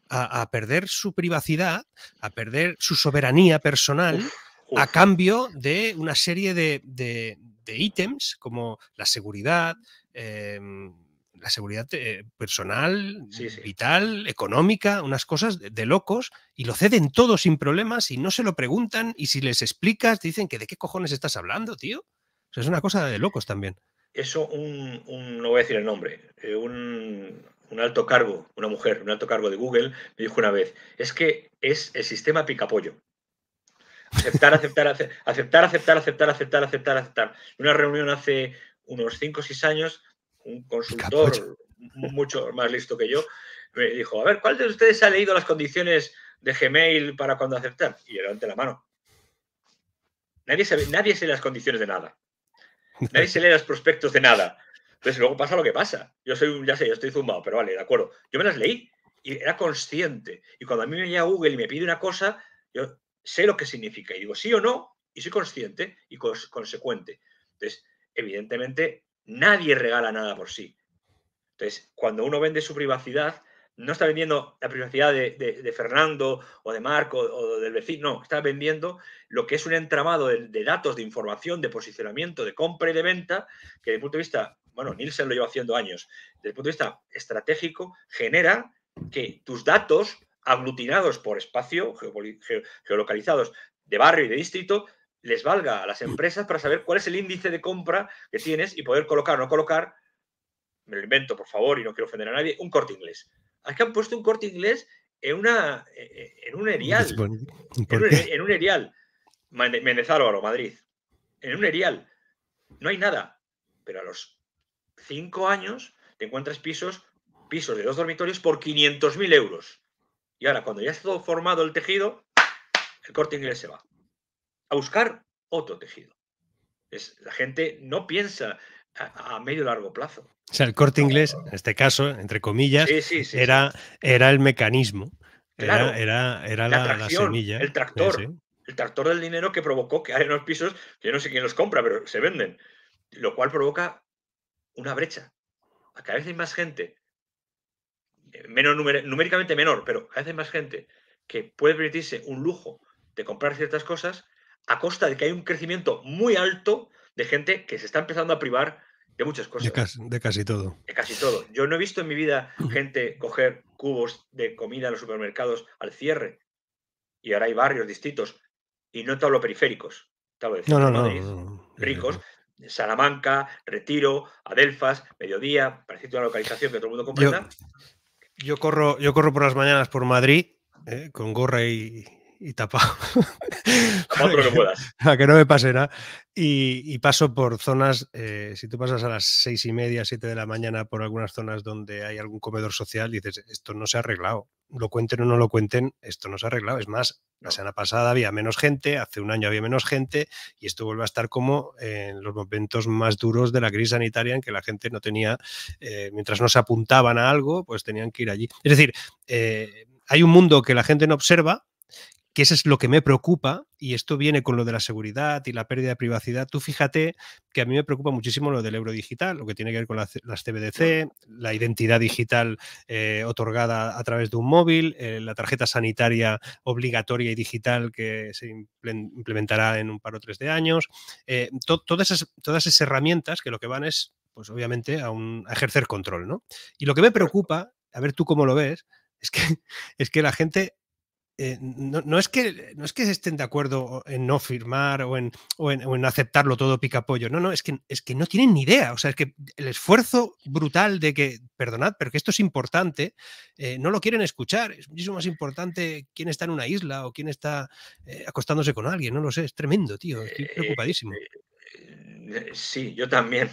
a, perder su privacidad, a perder su soberanía personal. a cambio de una serie de, ítems como la seguridad, em, la seguridad eh, personal, vital, económica, unas cosas de, locos, y lo ceden todo sin problemas y no se lo preguntan y si les explicas te dicen que de qué cojones estás hablando, tío. es una cosa de locos también. Eso, un, no voy a decir el nombre, eh, un un alto cargo, una mujer, un alto cargo de Google, me dijo una vez, es que es el sistema picapollo. Aceptar, aceptar, aceptar, aceptar, aceptar, aceptar, aceptar, aceptar, En una reunión hace unos 5 o 6 años, un consultor mucho más listo que yo me dijo, a ver, ¿cuál de ustedes ha leído las condiciones de Gmail para cuando aceptar? Y yo levanté la mano. Nadie se, nadie se lee las condiciones de nada. Nadie se lee los prospectos de nada. Entonces luego pasa lo que pasa. Yo soy, ya sé, yo estoy zumbado, pero vale, de acuerdo. Yo me las leí y era consciente. Y cuando a mí me a Google y me pide una cosa, yo sé lo que significa y digo sí o no y soy consciente y consecuente. Entonces, evidentemente, nadie regala nada por sí. Entonces, cuando uno vende su privacidad, no está vendiendo la privacidad de, Fernando o de Marco o del vecino, no, está vendiendo lo que es un entramado de, de, datos, de información, de posicionamiento, de compra y de venta, que desde el punto de vista bueno, Nielsen lo lleva haciendo años, desde el punto de vista estratégico, genera que tus datos aglutinados por espacio, geolocalizados de barrio y de distrito, les valga a las empresas para saber cuál es el índice de compra que tienes y poder colocar o no colocar, me lo invento por favor y no quiero ofender a nadie, un corte inglés. Es que han puesto un corte inglés en, una, eh, en un erial. En un, erial, un erial. Madrid. En un erial. No hay nada. Pero a los cinco años te encuentras pisos, pisos de dos dormitorios por 500.000 euros. Y ahora, cuando ya está todo formado el tejido, el corte inglés se va a buscar otro tejido. Es, la gente no piensa a, medio largo plazo. O sea, el corte inglés, en este caso, entre comillas, era, era el mecanismo, era, era, la, semilla. El tractor, el tractor del dinero que provocó que hay unos pisos que yo no sé quién los compra, pero se venden, lo cual provoca una brecha. Cada vez hay más gente, eh, menos numéricamente menor, pero cada vez hay más gente que puede permitirse un lujo de comprar ciertas cosas a costa de que hay un crecimiento muy alto de gente que se está empezando a privar de muchas cosas. De casi, todo. casi todo. Yo no he visto en mi vida gente coger cubos de comida en los supermercados al cierre. Y ahora hay barrios, distintos y no te hablo periféricos. Te no, no, no, Ricos, eh, Salamanca, Retiro, Adelfas, Mediodía, parece una localización que todo el mundo comprenda. Yo, corro, yo corro por las mañanas por Madrid eh, con gorra y, y tapado. que puedas. A que no me pase nada. Y, paso por zonas, eh, si tú pasas a las seis y media, siete de la mañana, por algunas zonas donde hay algún comedor social, dices, esto no se ha arreglado lo cuenten o no lo cuenten, esto no se ha arreglado. Es más, la semana pasada había menos gente, hace un año había menos gente y esto vuelve a estar como en los momentos más duros de la crisis sanitaria en que la gente no tenía, eh, mientras no se apuntaban a algo, pues tenían que ir allí. Es decir, eh, hay un mundo que la gente no observa que eso es lo que me preocupa, y esto viene con lo de la seguridad y la pérdida de privacidad. Tú fíjate que a mí me preocupa muchísimo lo del euro digital, lo que tiene que ver con las, CBDC, la identidad digital eh, otorgada a través de un móvil, eh, la tarjeta sanitaria obligatoria y digital que se implementará en un par o tres de años. Eh, todas, esas, todas esas herramientas que lo que van es, pues obviamente, a, ejercer control, Y lo que me preocupa, a ver tú cómo lo ves, es que, es que la gente eh, no, es que, no es que estén de acuerdo en no firmar o en, en, aceptarlo todo picapollo. No, no, es que, es que no tienen ni idea. O sea, es que el esfuerzo brutal de que, perdonad, pero que esto es importante, eh, no lo quieren escuchar. Es muchísimo más importante quién está en una isla o quién está eh, acostándose con alguien. No lo sé, es tremendo, tío. Estoy preocupadísimo. Eh, sí, yo también.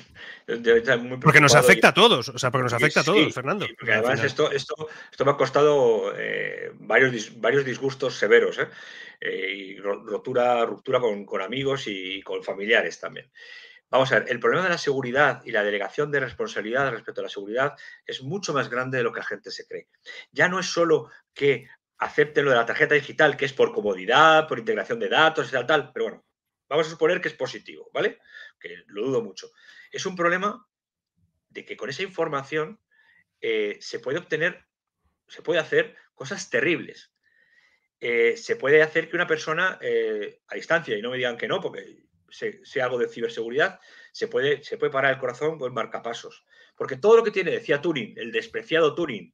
porque nos afecta a todos, o sea, porque nos afecta a todos, Fernando. porque además esto, esto, esto me ha costado eh, varios, varios disgustos severos, ¿eh? y rotura, ruptura con, amigos y, con familiares también. Vamos a ver, el problema de la seguridad y la delegación de responsabilidad respecto a la seguridad es mucho más grande de lo que la gente se cree. Ya no es solo que acepten lo de la tarjeta digital, que es por comodidad, por integración de datos y tal, tal, pero bueno, vamos a suponer que es positivo, ¿vale? Que lo dudo mucho. Es un problema de que con esa información eh, se puede obtener, se puede hacer cosas terribles. Eh, se puede hacer que una persona eh, a distancia, y no me digan que no, porque sé, algo de ciberseguridad, se puede, se puede parar el corazón con marcapasos. Porque todo lo que tiene, decía Turing, el despreciado Turing,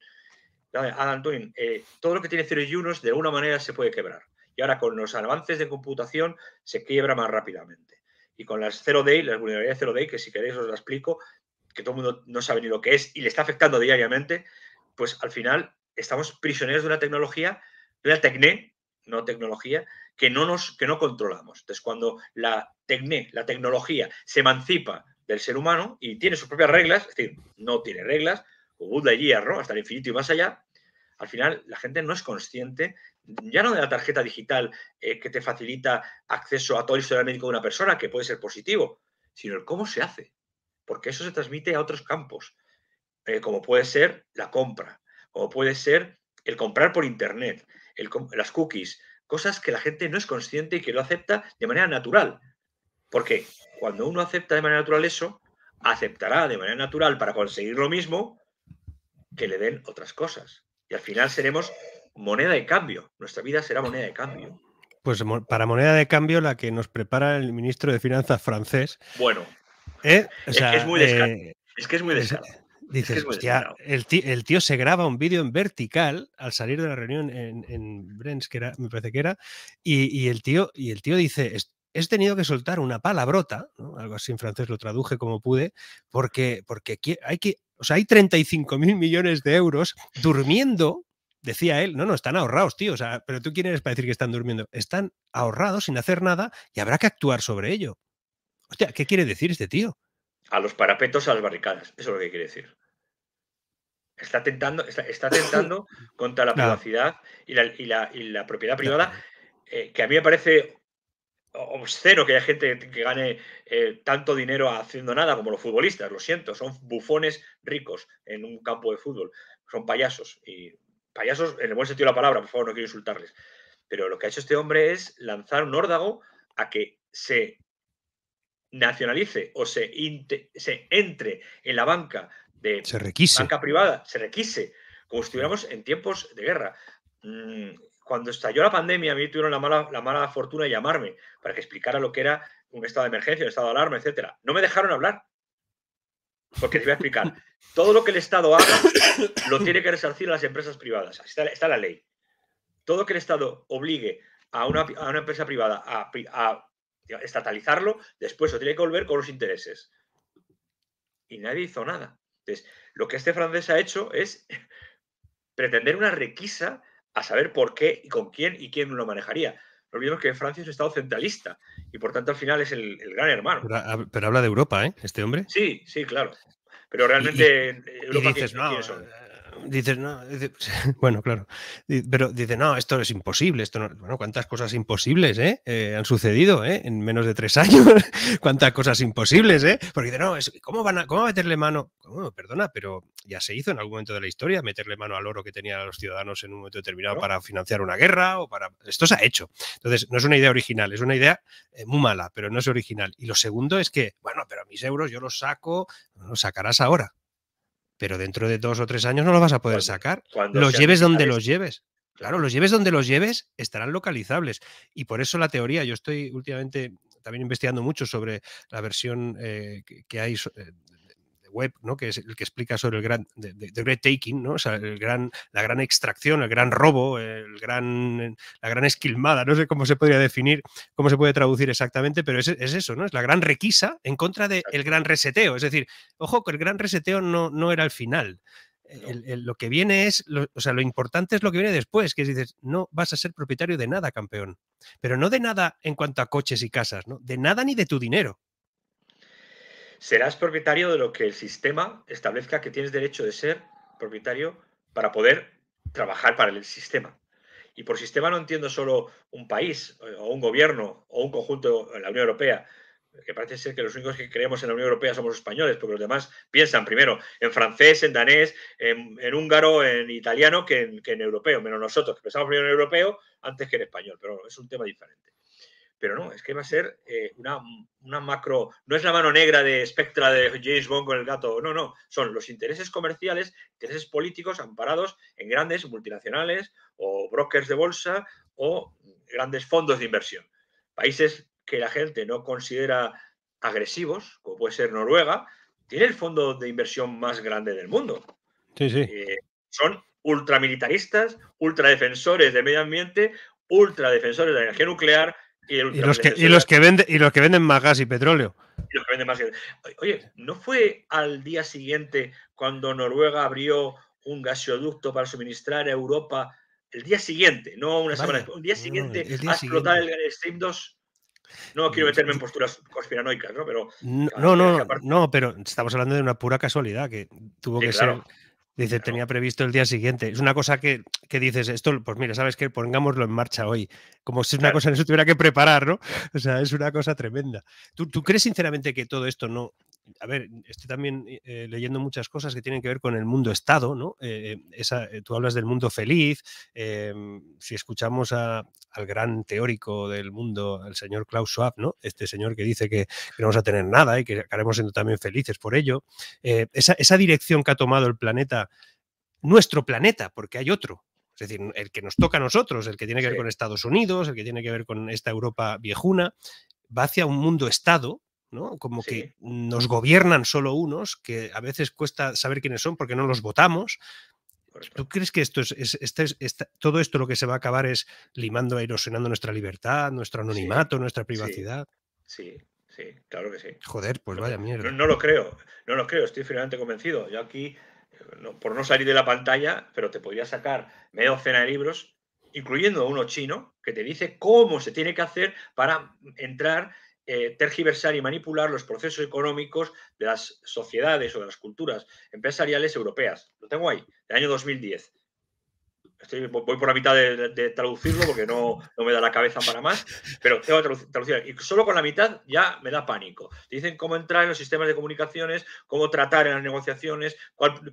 Adam Turing, todo lo que tiene 0 y 1 de alguna manera se puede quebrar y ahora con los avances de computación se quiebra más rápidamente. Y con las 0-day, las vulnerabilidades 0-day, que si queréis os la explico, que todo el mundo no sabe ni lo que es y le está afectando diariamente, pues al final estamos prisioneros de una tecnología, de la tecné, no tecnología, que no, nos, que no controlamos. Entonces, cuando la tecné, la tecnología, se emancipa del ser humano y tiene sus propias reglas, es decir, no tiene reglas, o Buda y Hasta el infinito y más allá, al final la gente no es consciente ya no de la tarjeta digital eh, que te facilita acceso a todo el historial médico de una persona, que puede ser positivo, sino el cómo se hace, porque eso se transmite a otros campos, eh, como puede ser la compra, como puede ser el comprar por Internet, las cookies, cosas que la gente no es consciente y que lo acepta de manera natural. Porque cuando uno acepta de manera natural eso, aceptará de manera natural para conseguir lo mismo que le den otras cosas. Y al final seremos moneda de cambio. Nuestra vida será moneda de cambio. Pues para moneda de cambio la que nos prepara el ministro de Finanzas francés. Bueno, ¿eh? eh, es, que es, muy descarado. es que es muy Dices, el, tío, se graba un vídeo en vertical al salir de la reunión en, en que era, me parece que era, y, el, tío, y el tío dice, he tenido que soltar una palabrota, algo así en francés lo traduje como pude, porque, porque hay, que, o sea, hay 35 mil millones de euros durmiendo decía él, no, no, están ahorrados, tío. O sea, pero tú quién eres para decir que están durmiendo. Están ahorrados sin hacer nada y habrá que actuar sobre ello. Hostia, ¿qué quiere decir este tío? A los parapetos, a las barricadas. Eso es lo que quiere decir. Está tentando, está, contra la privacidad y la, propiedad privada, eh, que a mí me parece obsceno que haya gente que gane eh, tanto dinero haciendo nada como los futbolistas, lo siento, son bufones ricos en un campo de fútbol, son payasos y payasos en el buen sentido de la palabra, por favor, no quiero insultarles. Pero lo que ha hecho este hombre es lanzar un órdago a que se nacionalice o se, entre en la banca de banca privada, se requise, como estuviéramos en tiempos de guerra. Mm, cuando estalló la pandemia, a mí tuvieron la mala, fortuna de llamarme para que explicara lo que era un estado de emergencia, un estado de alarma, etcétera. No me dejaron hablar. Porque te voy a explicar. Todo lo que el Estado haga lo tiene que resarcir las empresas privadas. Está, está, la ley. Todo que el Estado obligue a una, empresa privada a, a, estatalizarlo, después lo tiene que volver con los intereses. Y nadie hizo nada. Entonces, lo que este francés ha hecho es pretender una requisa a saber por qué y con quién y quién lo manejaría. Lo olvidemos que Francia es un Estado centralista y por tanto al final es el, gran hermano. Pero, habla de Europa, ¿eh? Este hombre. Sí, sí, claro. Pero realmente Europa y dices, dices, no, bueno, claro, pero dice, no, esto es imposible, esto bueno, cuántas cosas imposibles eh? eh? han sucedido eh? en menos de tres años, cuántas cosas imposibles, eh? porque dice, no, ¿cómo, van a, meterle mano? Oh, perdona, pero ya se hizo en algún momento de la historia, meterle mano al oro que tenían los ciudadanos en un momento determinado para financiar una guerra o para... Esto se ha hecho. Entonces, no es una idea original, es una idea eh, muy mala, pero no es original. Y lo segundo es que, bueno, pero mis euros yo los saco, los sacarás ahora pero dentro de dos o tres años no lo vas a poder sacar. los lleves donde los lleves. Claro, los lleves donde los lleves, estarán localizables. Y por eso la teoría, yo estoy últimamente también investigando mucho sobre la versión eh, que hay eh, web, ¿no? que es el que explica sobre el gran the, Great Taking, ¿no? O sea, el gran, la gran extracción, el gran robo, el gran, eh, la gran esquilmada, no sé cómo se podría definir, cómo se puede traducir exactamente, pero es, eso, ¿no? Es la gran requisa en contra del gran reseteo. Es decir, ojo que el gran reseteo no, no era el final. E, lo que viene es, o sea, lo importante es lo que viene después, que es dices, no vas a ser propietario de nada, campeón. Pero no de nada en cuanto a coches y casas, ¿no? De nada ni de tu dinero serás propietario de lo que el sistema establezca que tienes derecho de ser propietario para poder trabajar para el sistema. Y por sistema no entiendo solo un país eh, o un gobierno o un conjunto en la Unión Europea, que parece ser que los únicos que creemos en la Unión Europea somos españoles, porque los demás piensan primero en francés, en danés, en, húngaro, en italiano, que en, que en, europeo, menos nosotros, que pensamos primero en europeo antes que en español, pero es un tema diferente pero no, es que va a ser eh, una, macro, no es la mano negra de espectra de James Bond con el gato, no, no, son los intereses comerciales, intereses políticos amparados en grandes multinacionales o brokers de bolsa o grandes fondos de inversión. Países que la gente no considera agresivos, como puede ser Noruega, tiene el fondo de inversión más grande del mundo. Sí, sí. Eh, son ultramilitaristas, ultradefensores del medio ambiente, ultradefensores de la energía nuclear, y, los que, los que, venden, y los que venden más gas y petróleo. Oye, ¿no fue al día siguiente cuando Noruega abrió un gasoducto para suministrar a Europa? El día siguiente, no una semana después. Un día siguiente a explotar el Stream 2. No quiero meterme en posturas conspiranoicas, ¿no? Pero. No, no, no, pero estamos hablando de una pura casualidad que tuvo que ser Dice, tenía previsto el día siguiente. Es una cosa que, dices, esto, pues mira, sabes que pongámoslo en marcha hoy. Como si es una cosa en eso tuviera que preparar, ¿no? O sea, es una cosa tremenda. ¿Tú, ¿Tú, crees sinceramente que todo esto no, a ver, estoy también eh, eh, leyendo muchas cosas que tienen que ver con el mundo Estado, ¿no? Eh, tú hablas del mundo feliz, em, si escuchamos al gran teórico del mundo, el señor Klaus Schwab, ¿no? Este señor que dice que, no vamos a tener nada y que acabaremos siendo también felices por ello, esa, dirección que ha tomado el planeta, nuestro planeta, porque hay otro, es decir, el que nos toca a nosotros, el que tiene que ver con Estados Unidos, el que tiene que ver con esta Europa viejuna, va hacia un mundo Estado ¿no? Como que nos gobiernan solo unos, que a veces cuesta saber quiénes son porque no los votamos. ¿Tú crees que esto es, todo esto lo que se va a acabar es limando e erosionando nuestra libertad, nuestro anonimato, nuestra privacidad? Sí. sí. claro que sí. Joder, pues vaya mierda. No, lo creo, no lo creo, estoy finalmente convencido. Yo aquí, por no salir de la pantalla, pero te podría sacar media docena de libros, incluyendo uno chino, que te dice cómo se tiene que hacer para entrar eh, tergiversar y manipular los procesos económicos de las sociedades o de las culturas empresariales europeas. Lo tengo ahí, del año 2010. Estoy, voy por la mitad de, traducirlo porque no, no, me da la cabeza para más, pero tengo que traducir, Y solo con la mitad ya me da pánico. dicen cómo entrar en los sistemas de comunicaciones, cómo tratar en las negociaciones,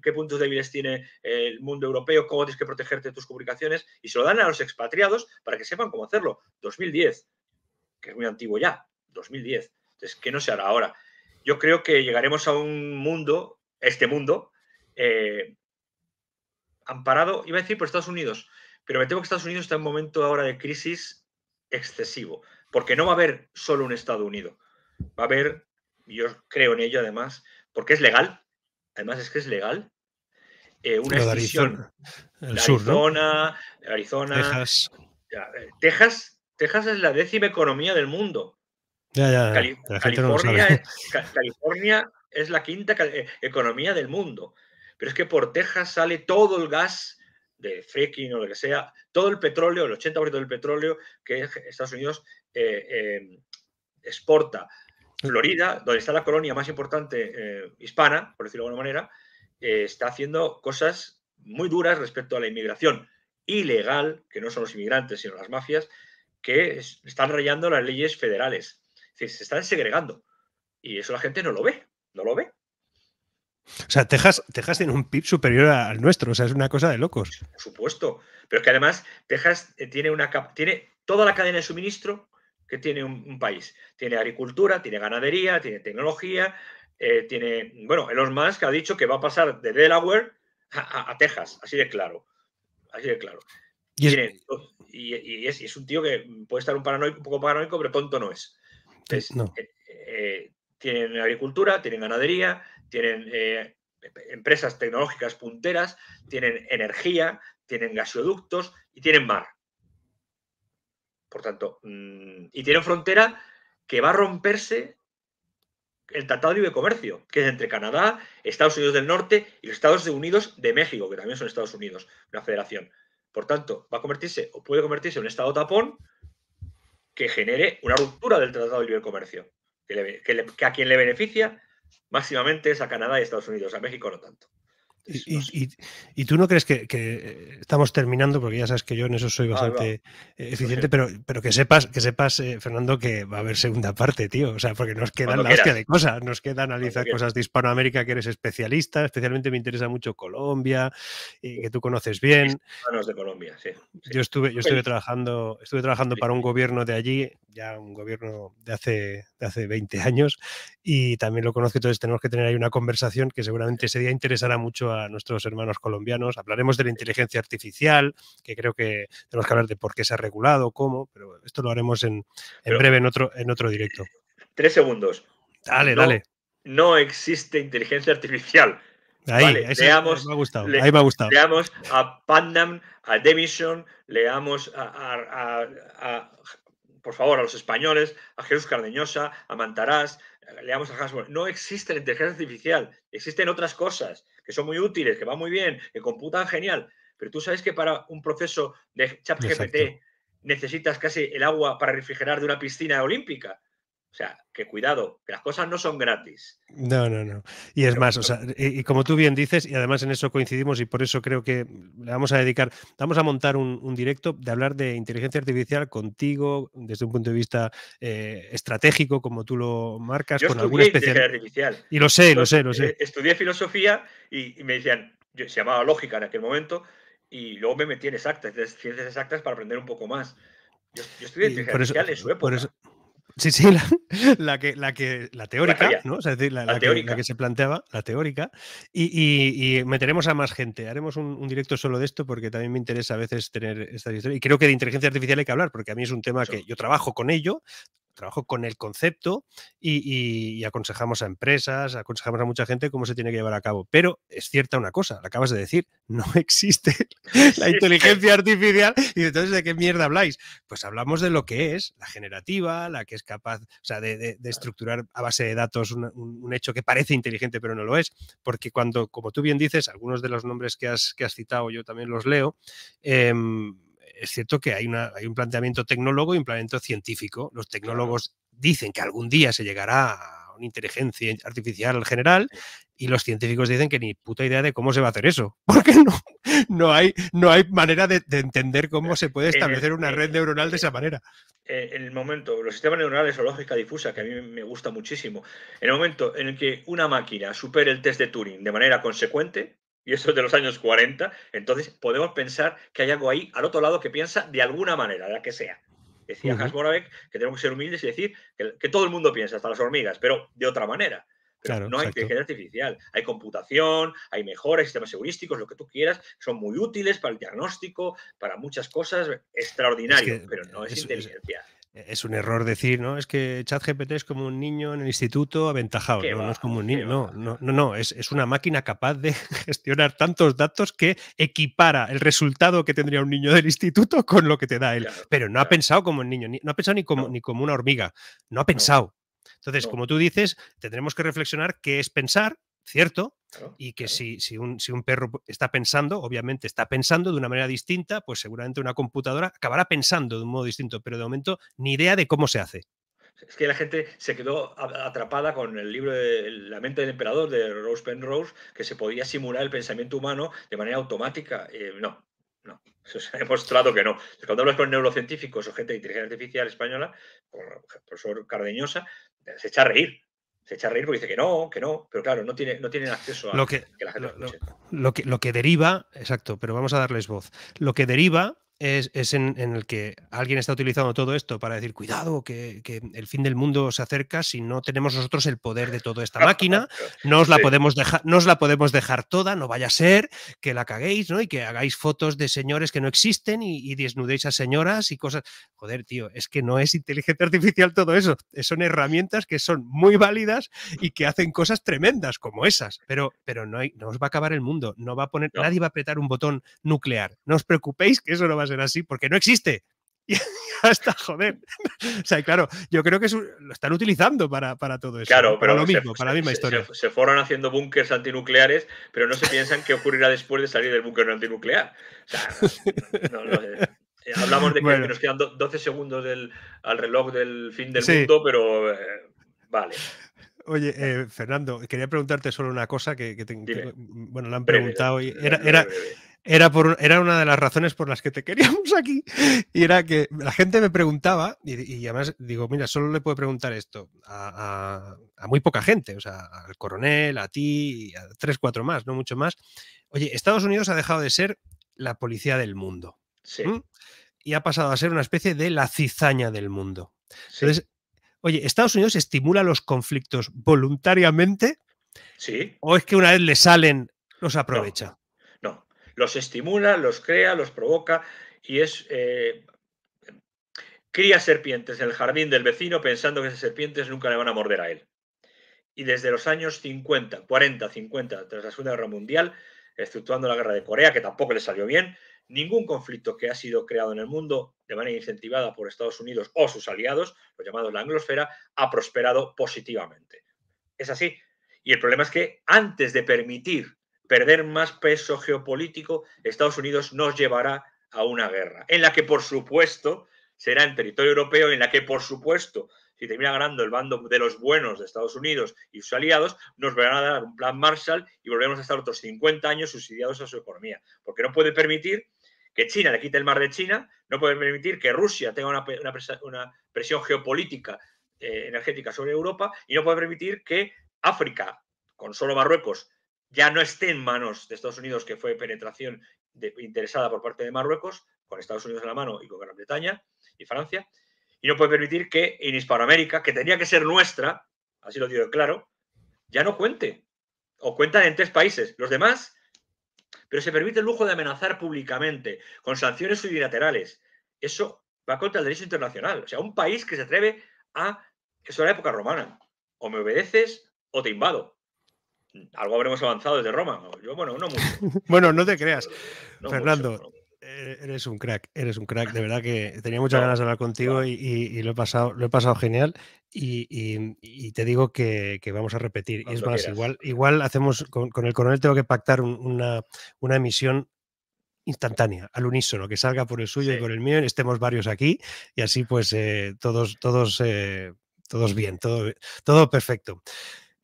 qué puntos débiles tiene eh, el mundo europeo, cómo tienes que protegerte tus comunicaciones, y se lo dan a los expatriados para que sepan cómo hacerlo. 2010, que es muy antiguo ya. 2010. Entonces, ¿qué no se hará ahora? Yo creo que llegaremos a un mundo, este mundo, eh, amparado, iba a decir por Estados Unidos, pero me temo que Estados Unidos está en un momento ahora de crisis excesivo, porque no va a haber solo un Estado unido, va a haber, yo creo en ello además, porque es legal, además es que es legal, eh, una extensión Arizona, Arizona, Texas. Eh, Texas. Texas es la décima economía del mundo. California, es, la quinta eh, economía del mundo, pero es que por Texas sale todo el gas de fracking o lo que sea, todo el petróleo, el 80% del petróleo que Estados Unidos eh, em, exporta. Florida, donde está la colonia más importante eh, hispana, por decirlo de alguna manera, está haciendo cosas muy duras respecto a la inmigración ilegal, que no son los inmigrantes, sino las mafias, que están rayando las leyes federales. Se están segregando. Y eso la gente no lo ve, no lo ve. O sea, Texas, Texas tiene un PIB superior al nuestro, o sea, es una cosa de locos. Por supuesto, pero es que además Texas eh, tiene, una, tiene toda la cadena de suministro que tiene un, país. Tiene agricultura, tiene ganadería, tiene tecnología, eh, tiene, bueno, Elon Musk ha dicho que va a pasar de Delaware a, Texas, así de claro, así de claro. Y, es, un tío que puede estar un, un poco paranoico, pero tonto no es. Eh, eh, tienen agricultura, tienen ganadería, tienen eh, empresas tecnológicas punteras, tienen energía, tienen gasoductos y tienen mar. Por tanto, mm, y tienen frontera que va a romperse el Tratado de Comercio, que es entre Canadá, Estados Unidos del Norte y los Estados Unidos de México, que también son Estados Unidos, una federación. Por tanto, va a convertirse o puede convertirse en un estado tapón que genere una ruptura del Tratado de Libre Comercio, que, a quien le beneficia máximamente es a Canadá y Estados Unidos, a México no tanto. Y, tú no crees que, eh, estamos terminando, porque ya sabes que yo en eso soy bastante eh, eficiente, pero, pero que sepas, que sepas eh, Fernando, que va a haber segunda parte, tío. O sea, porque nos quedan la hostia de cosas. Nos queda analizar cosas de Hispanoamérica, que eres especialista. Especialmente me interesa mucho Colombia, y que tú conoces bien. de Colombia, sí. Yo estuve, yo estuve trabajando, estuve trabajando para un gobierno de allí, ya un gobierno de hace, de hace 20 años, y también lo conozco, entonces tenemos que tener ahí una conversación que seguramente ese día interesará mucho a nuestros hermanos colombianos. Hablaremos de la inteligencia artificial, que creo que tenemos que hablar de por qué se ha regulado, cómo, pero esto lo haremos en, en breve en otro, en otro directo. Tres segundos. Dale, no, dale. No existe inteligencia artificial. Ahí, me ha gustado. ahí me ha gustado. Leamos a Pandam, a Demison, leamos a, por favor, a los españoles, a Jesús Cardeñosa, a Mantarás, leamos a Hasbro. No existe la inteligencia artificial, existen otras cosas que son muy útiles, que van muy bien, que computan genial, pero tú sabes que para un proceso de ChatGPT necesitas casi el agua para refrigerar de una piscina olímpica. O sea, que cuidado, que las cosas no son gratis. No, no, no. Y es más, o sea, y, como tú bien dices, y además en eso coincidimos y por eso creo que le vamos a dedicar, vamos a montar un, directo de hablar de inteligencia artificial contigo desde un punto de vista eh, estratégico, como tú lo marcas, Yo con alguna especial... artificial. Y lo sé, lo sé, lo sé. Eh, estudié filosofía y, me decían, se llamaba lógica en aquel momento, y luego me metí en exactas, ciencias exactas para aprender un poco más. Yo, estudié inteligencia artificial en su época. Sí, sí, la, que, la, que, la teórica, la ¿no? decir, la, Que, se planteaba, la teórica. Y, meteremos a más gente. Haremos un, directo solo de esto porque también me interesa a veces tener esta historia Y creo que de inteligencia artificial hay que hablar porque a mí es un tema que yo trabajo con ello, trabajo con el concepto y, aconsejamos a empresas, aconsejamos a mucha gente cómo se tiene que llevar a cabo. Pero es cierta una cosa, la acabas de decir, no existe la inteligencia artificial. Y entonces, ¿de qué mierda habláis? Pues hablamos de lo que es, la generativa, la que es capaz, sea, de, estructurar a base de datos un, hecho que parece inteligente pero no lo es. Porque cuando, como tú bien dices, algunos de los nombres que has, citado yo también los leo, em, es cierto que hay, un planteamiento tecnólogo y un planteamiento científico. Los tecnólogos dicen que algún día se llegará a una inteligencia artificial general y los científicos dicen que ni puta idea de cómo se va a hacer eso, porque no, no, hay, no hay manera de, entender cómo se puede establecer una red neuronal de esa manera. En el momento, los sistemas neuronales o lógica difusa, que a mí me gusta muchísimo, en el momento en el que una máquina supere el test de Turing de manera consecuente, y eso es de los años 40, entonces podemos pensar que hay algo ahí al otro lado que piensa de alguna manera, la que sea. Decía uh que tenemos que ser humildes y decir que, todo el mundo piensa, hasta las hormigas, pero de otra manera. no hay inteligencia artificial, hay computación, hay mejores sistemas heurísticos, lo que tú quieras, son muy útiles para el diagnóstico, para muchas cosas, extraordinario, pero no es, inteligencia es un error decir, ¿no? Es que ChatGPT es como un niño en el instituto aventajado, ¿no? no es como un niño, no, no, no, es, una máquina capaz de gestionar tantos datos que equipara el resultado que tendría un niño del instituto con lo que te da él. Pero no ha pensado como un niño, no ha pensado ni como, ni como una hormiga, no ha pensado. Entonces, como tú dices, tendremos que reflexionar qué es pensar, cierto, y que si, si, un, si, un, perro pues, está pensando, obviamente está pensando de una manera distinta, pues seguramente una computadora acabará pensando de un modo distinto, pero de momento ni idea de cómo se hace. Es que la gente se quedó atrapada con el libro de La mente del emperador de Rose Penrose, que se podía simular el pensamiento humano de manera automática. Eh, no, no, se ha demostrado que no. Cuando hablas con neurocientíficos o gente de inteligencia artificial española, como el profesor Cardeñosa, se echa a reír se echa a reír porque dice que no, que no, pero claro, no, tiene, no tienen acceso a que, que, lo que deriva, exacto, pero vamos a darles voz. Lo que deriva es, en, el que alguien está utilizando todo esto para decir, cuidado, que, el fin del mundo se acerca si no tenemos nosotros el poder de toda esta máquina, no os la, podemos, dejar, no os la podemos dejar toda, no vaya a ser que la caguéis, ¿no? Y que hagáis fotos de señores que no existen y, desnudéis a señoras y cosas. Joder, tío, es que no es inteligencia artificial todo eso, son herramientas que son muy válidas y que hacen cosas tremendas como esas, pero, pero no, hay, no os va a acabar el mundo, no va a poner, nadie va a apretar un botón nuclear, no os preocupéis que eso no va a ser así, porque no existe. Y hasta joder. o sea, claro, yo creo que lo están utilizando para, todo eso. Claro, pero lo mismo, para la misma historia. Se, fueron haciendo búnkers antinucleares, pero no se piensan qué ocurrirá después de salir del búnker antinuclear. O sea, eh, eh, hablamos de que, nos quedan 12 segundos al reloj del fin del mundo, pero eh, vale. Oye, Fernando, quería preguntarte solo una cosa que, bueno, la han preguntado. y era, era, por, era una de las razones por las que te queríamos aquí. Y era que la gente me preguntaba, y, además digo, mira, solo le puedo preguntar esto a, muy poca gente, o sea, al coronel, a ti, a tres, cuatro más, no mucho más. Oye, Estados Unidos ha dejado de ser la policía del mundo. Sí. Y ha pasado a ser una especie de la cizaña del mundo. Entonces, oye, ¿Estados Unidos estimula los conflictos voluntariamente? Sí. ¿O es que una vez le salen, los aprovecha? los estimula, los crea, los provoca y es... Eh, cría serpientes en el jardín del vecino pensando que esas serpientes nunca le van a morder a él. Y desde los años 50, 40, 50, tras la Segunda Guerra Mundial, estructurando la guerra de Corea, que tampoco le salió bien, ningún conflicto que ha sido creado en el mundo de manera incentivada por Estados Unidos o sus aliados, los llamados la anglosfera, ha prosperado positivamente. Es así. Y el problema es que antes de permitir perder más peso geopolítico, Estados Unidos nos llevará a una guerra, en la que por supuesto será en territorio europeo, en la que por supuesto, si termina ganando el bando de los buenos de Estados Unidos y sus aliados, nos van a dar un plan Marshall y volveremos a estar otros 50 años subsidiados a su economía, porque no puede permitir que China le quite el mar de China, no puede permitir que Rusia tenga una, presión geopolítica eh, energética sobre Europa y no puede permitir que África, con solo Marruecos, ya no esté en manos de Estados Unidos, que fue penetración interesada por parte de Marruecos, con Estados Unidos en la mano y con Gran Bretaña y Francia, y no puede permitir que en Hispanoamérica, que tenía que ser nuestra, así lo digo claro, ya no cuente. O cuentan en tres países. Los demás, pero se permite el lujo de amenazar públicamente, con sanciones unilaterales. Eso va contra el derecho internacional. O sea, un país que se atreve a. Eso era la época romana. O me obedeces o te invado algo habremos avanzado desde Roma. bueno, no bueno, no te creas. Fernando, eh, eres un crack, eres un crack. De verdad que tenía muchas ganas de hablar contigo y, lo, he pasado, lo he pasado genial. Y, te digo que, vamos a repetir. y es más, igual, igual hacemos con, el coronel, tengo que pactar una, una emisión instantánea, al unísono, que salga por el suyo y por el mío, y estemos varios aquí y así pues eh, todos, todos, eh, todos bien, todo, todo perfecto.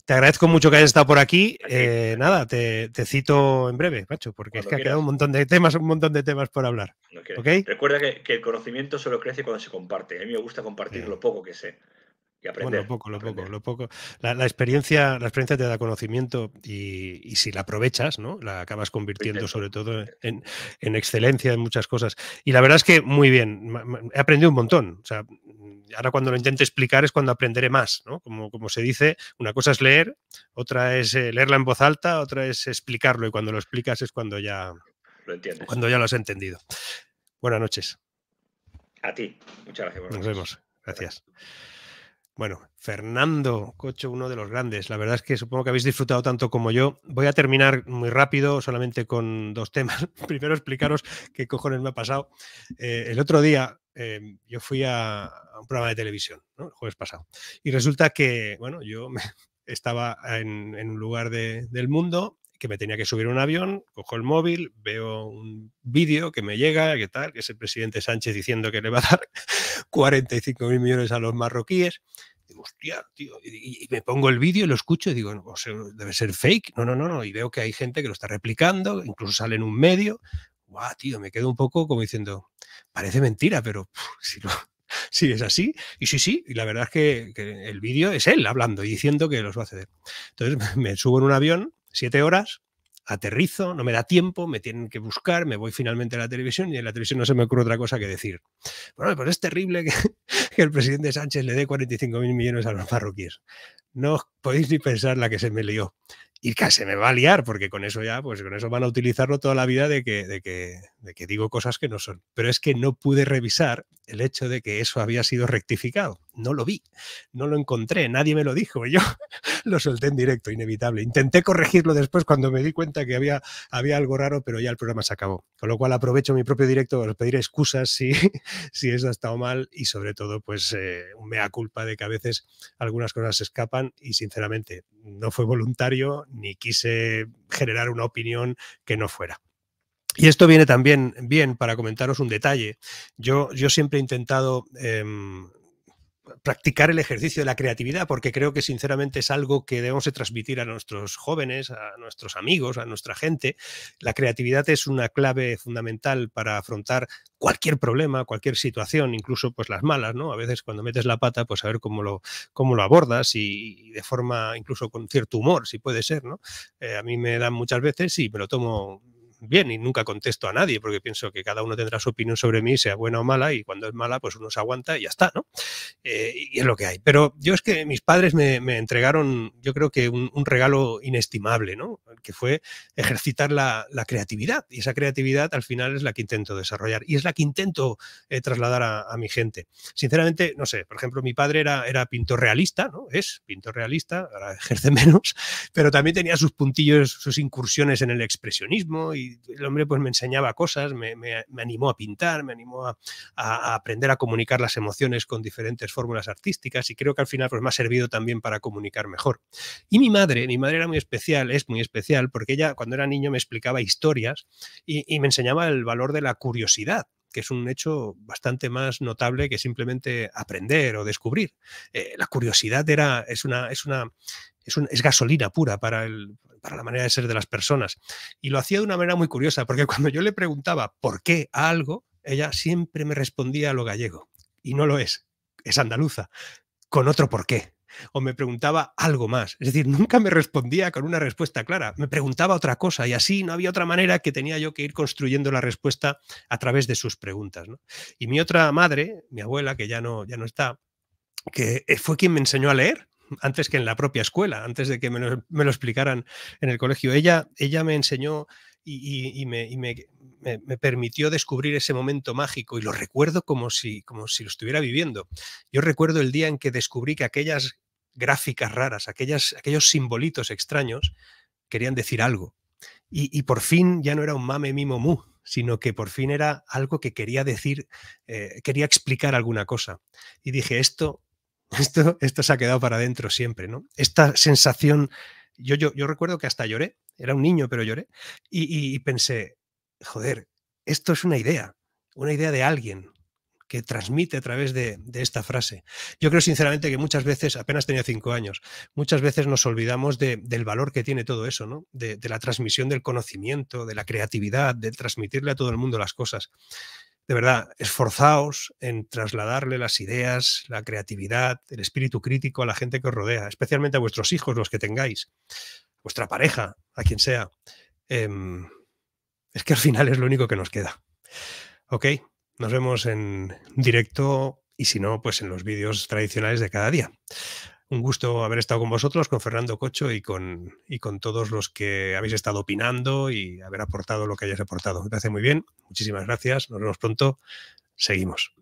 Te agradezco mucho que hayas estado por aquí. Eh, nada, te, cito en breve, macho, porque es que ha quedado un montón de temas, un montón de temas por hablar. ¿Okay? Recuerda que, el conocimiento solo crece cuando se comparte. A mí me gusta compartir lo poco que sé. Bueno, lo poco, lo poco, lo poco. La, experiencia, la experiencia te da conocimiento y, si la aprovechas, ¿no? La acabas convirtiendo sobre todo en, excelencia en muchas cosas. Y la verdad es que muy bien, he aprendido un montón. O sea, mm, ahora cuando lo intento explicar es cuando aprenderé más, ¿no? Como, como se dice, una cosa es leer, otra es eh, leerla en voz alta, otra es explicarlo y cuando lo explicas es cuando ya lo Cuando ya lo has entendido. Buenas noches. A ti. Muchas gracias. Nos vemos. gracias. Bueno, Fernando Cocho, uno de los grandes. La verdad es que supongo que habéis disfrutado tanto como yo. Voy a terminar muy rápido, solamente con dos temas. Primero explicaros qué cojones me ha pasado. Eh, el otro día eh, yo fui a, un programa de televisión, ¿no? el jueves pasado, y resulta que, bueno, yo me, estaba en, un lugar del mundo que me tenía que subir un avión, cojo el móvil, veo un vídeo que me llega, que tal, que es el presidente Sánchez diciendo que le va a dar 45 mil millones a los marroquíes. Y, me pongo el vídeo y lo escucho y digo, debe ser fake. No, no, no, no. Y veo que hay gente que lo está replicando, incluso sale en un medio. Guau, tío, me quedo un poco como diciendo, parece mentira, pero si, es así. Y sí, sí. Y la verdad es que, que el vídeo es él hablando y diciendo que los va a ceder. Entonces me subo en un avión siete horas, aterrizo, no me da tiempo, me tienen que buscar, me voy finalmente a la televisión y en la televisión no se me ocurre otra cosa que decir. Bueno, pues es terrible que, el presidente Sánchez le dé 45 mil millones a los marroquíes. No podéis ni pensar la que se me lió y que se me va a liar, porque con eso ya, pues con eso van a utilizarlo toda la vida de que, de que, de que digo cosas que no son. Pero es que no pude revisar el hecho de que eso había sido rectificado. No lo vi, no lo encontré, nadie me lo dijo. Yo lo solté en directo, inevitable. Intenté corregirlo después cuando me di cuenta que había, había algo raro, pero ya el programa se acabó. Con lo cual aprovecho mi propio directo para pedir excusas si, si eso ha estado mal y sobre todo pues eh, me da culpa de que a veces algunas cosas se escapan y sinceramente no fue voluntario, ni quise generar una opinión que no fuera. Y esto viene también bien para comentaros un detalle. Yo, yo siempre he intentado em, practicar el ejercicio de la creatividad, porque creo que sinceramente es algo que debemos transmitir a nuestros jóvenes, a nuestros amigos, a nuestra gente. La creatividad es una clave fundamental para afrontar cualquier problema, cualquier situación, incluso pues las malas, ¿no? A veces cuando metes la pata, pues a ver cómo lo, cómo lo abordas y, de forma, incluso con cierto humor, si puede ser, ¿no? Eh, a mí me dan muchas veces y me lo tomo bien y nunca contesto a nadie porque pienso que cada uno tendrá su opinión sobre mí, sea buena o mala, y cuando es mala, pues uno se aguanta y ya está, ¿no? Eh, y es lo que hay. Pero yo es que mis padres me, entregaron, yo creo que un, regalo inestimable, ¿no? Que fue ejercitar la, creatividad. Y esa creatividad al final es la que intento desarrollar y es la que intento eh, trasladar a, mi gente. Sinceramente, no sé, por ejemplo, mi padre era, era pintor realista, ¿no? Es pintor realista, ahora ejerce menos, pero también tenía sus puntillos, sus incursiones en el expresionismo y el hombre pues me enseñaba cosas, me, animó a pintar, me animó a, aprender a comunicar las emociones con diferentes fórmulas artísticas y creo que al final pues me ha servido también para comunicar mejor. Y mi madre, mi madre era muy especial, es muy especial porque ella cuando era niño me explicaba historias y, me enseñaba el valor de la curiosidad que es un hecho bastante más notable que simplemente aprender o descubrir. Eh, la curiosidad era, es, una, es, una, es, gasolina pura para, para la manera de ser de las personas. Y lo hacía de una manera muy curiosa, porque cuando yo le preguntaba por qué a algo, ella siempre me respondía a lo gallego. Y no lo es, es andaluza, con otro por qué o me preguntaba algo más. Es decir, nunca me respondía con una respuesta clara, me preguntaba otra cosa y así no había otra manera que tenía yo que ir construyendo la respuesta a través de sus preguntas. Y mi otra madre, mi abuela, que ya no, ya no está, que eh, fue quien me enseñó a leer antes que en la propia escuela, antes de que me lo, explicaran en el colegio. Ella, ella me enseñó y, me, permitió descubrir ese momento mágico y lo recuerdo como si, como si lo estuviera viviendo. Yo recuerdo el día en que descubrí que aquellas gráficas raras, aquellas, aquellos simbolitos extraños querían decir algo. Y, por fin ya no era un mame mimo mu, sino que por fin era algo que quería decir, eh, quería explicar alguna cosa. Y dije, esto esto, se ha quedado para adentro siempre, ¿no? Esta sensación, yo, yo, yo recuerdo que hasta lloré, era un niño, pero lloré, y, pensé, joder, esto es una idea, una idea de alguien, que transmite a través de, de, esta frase. Yo creo sinceramente que muchas veces, apenas tenía cinco años, muchas veces nos olvidamos del valor que tiene todo eso, ¿no? De, de, la transmisión del conocimiento, de la creatividad, de transmitirle a todo el mundo las cosas de verdad, esforzaos en trasladarle las ideas, la creatividad, el espíritu crítico a la gente que os rodea, especialmente a vuestros hijos, los que tengáis, vuestra pareja, a quien sea. Em, es que al final es lo único que nos queda. Ok, nos vemos en directo y si no, pues en los vídeos tradicionales de cada día. Un gusto haber estado con vosotros, con Fernando Cocho y con, y con todos los que habéis estado opinando y haber aportado lo que hayáis aportado. Me parece muy bien. Muchísimas gracias. Nos vemos pronto. Seguimos.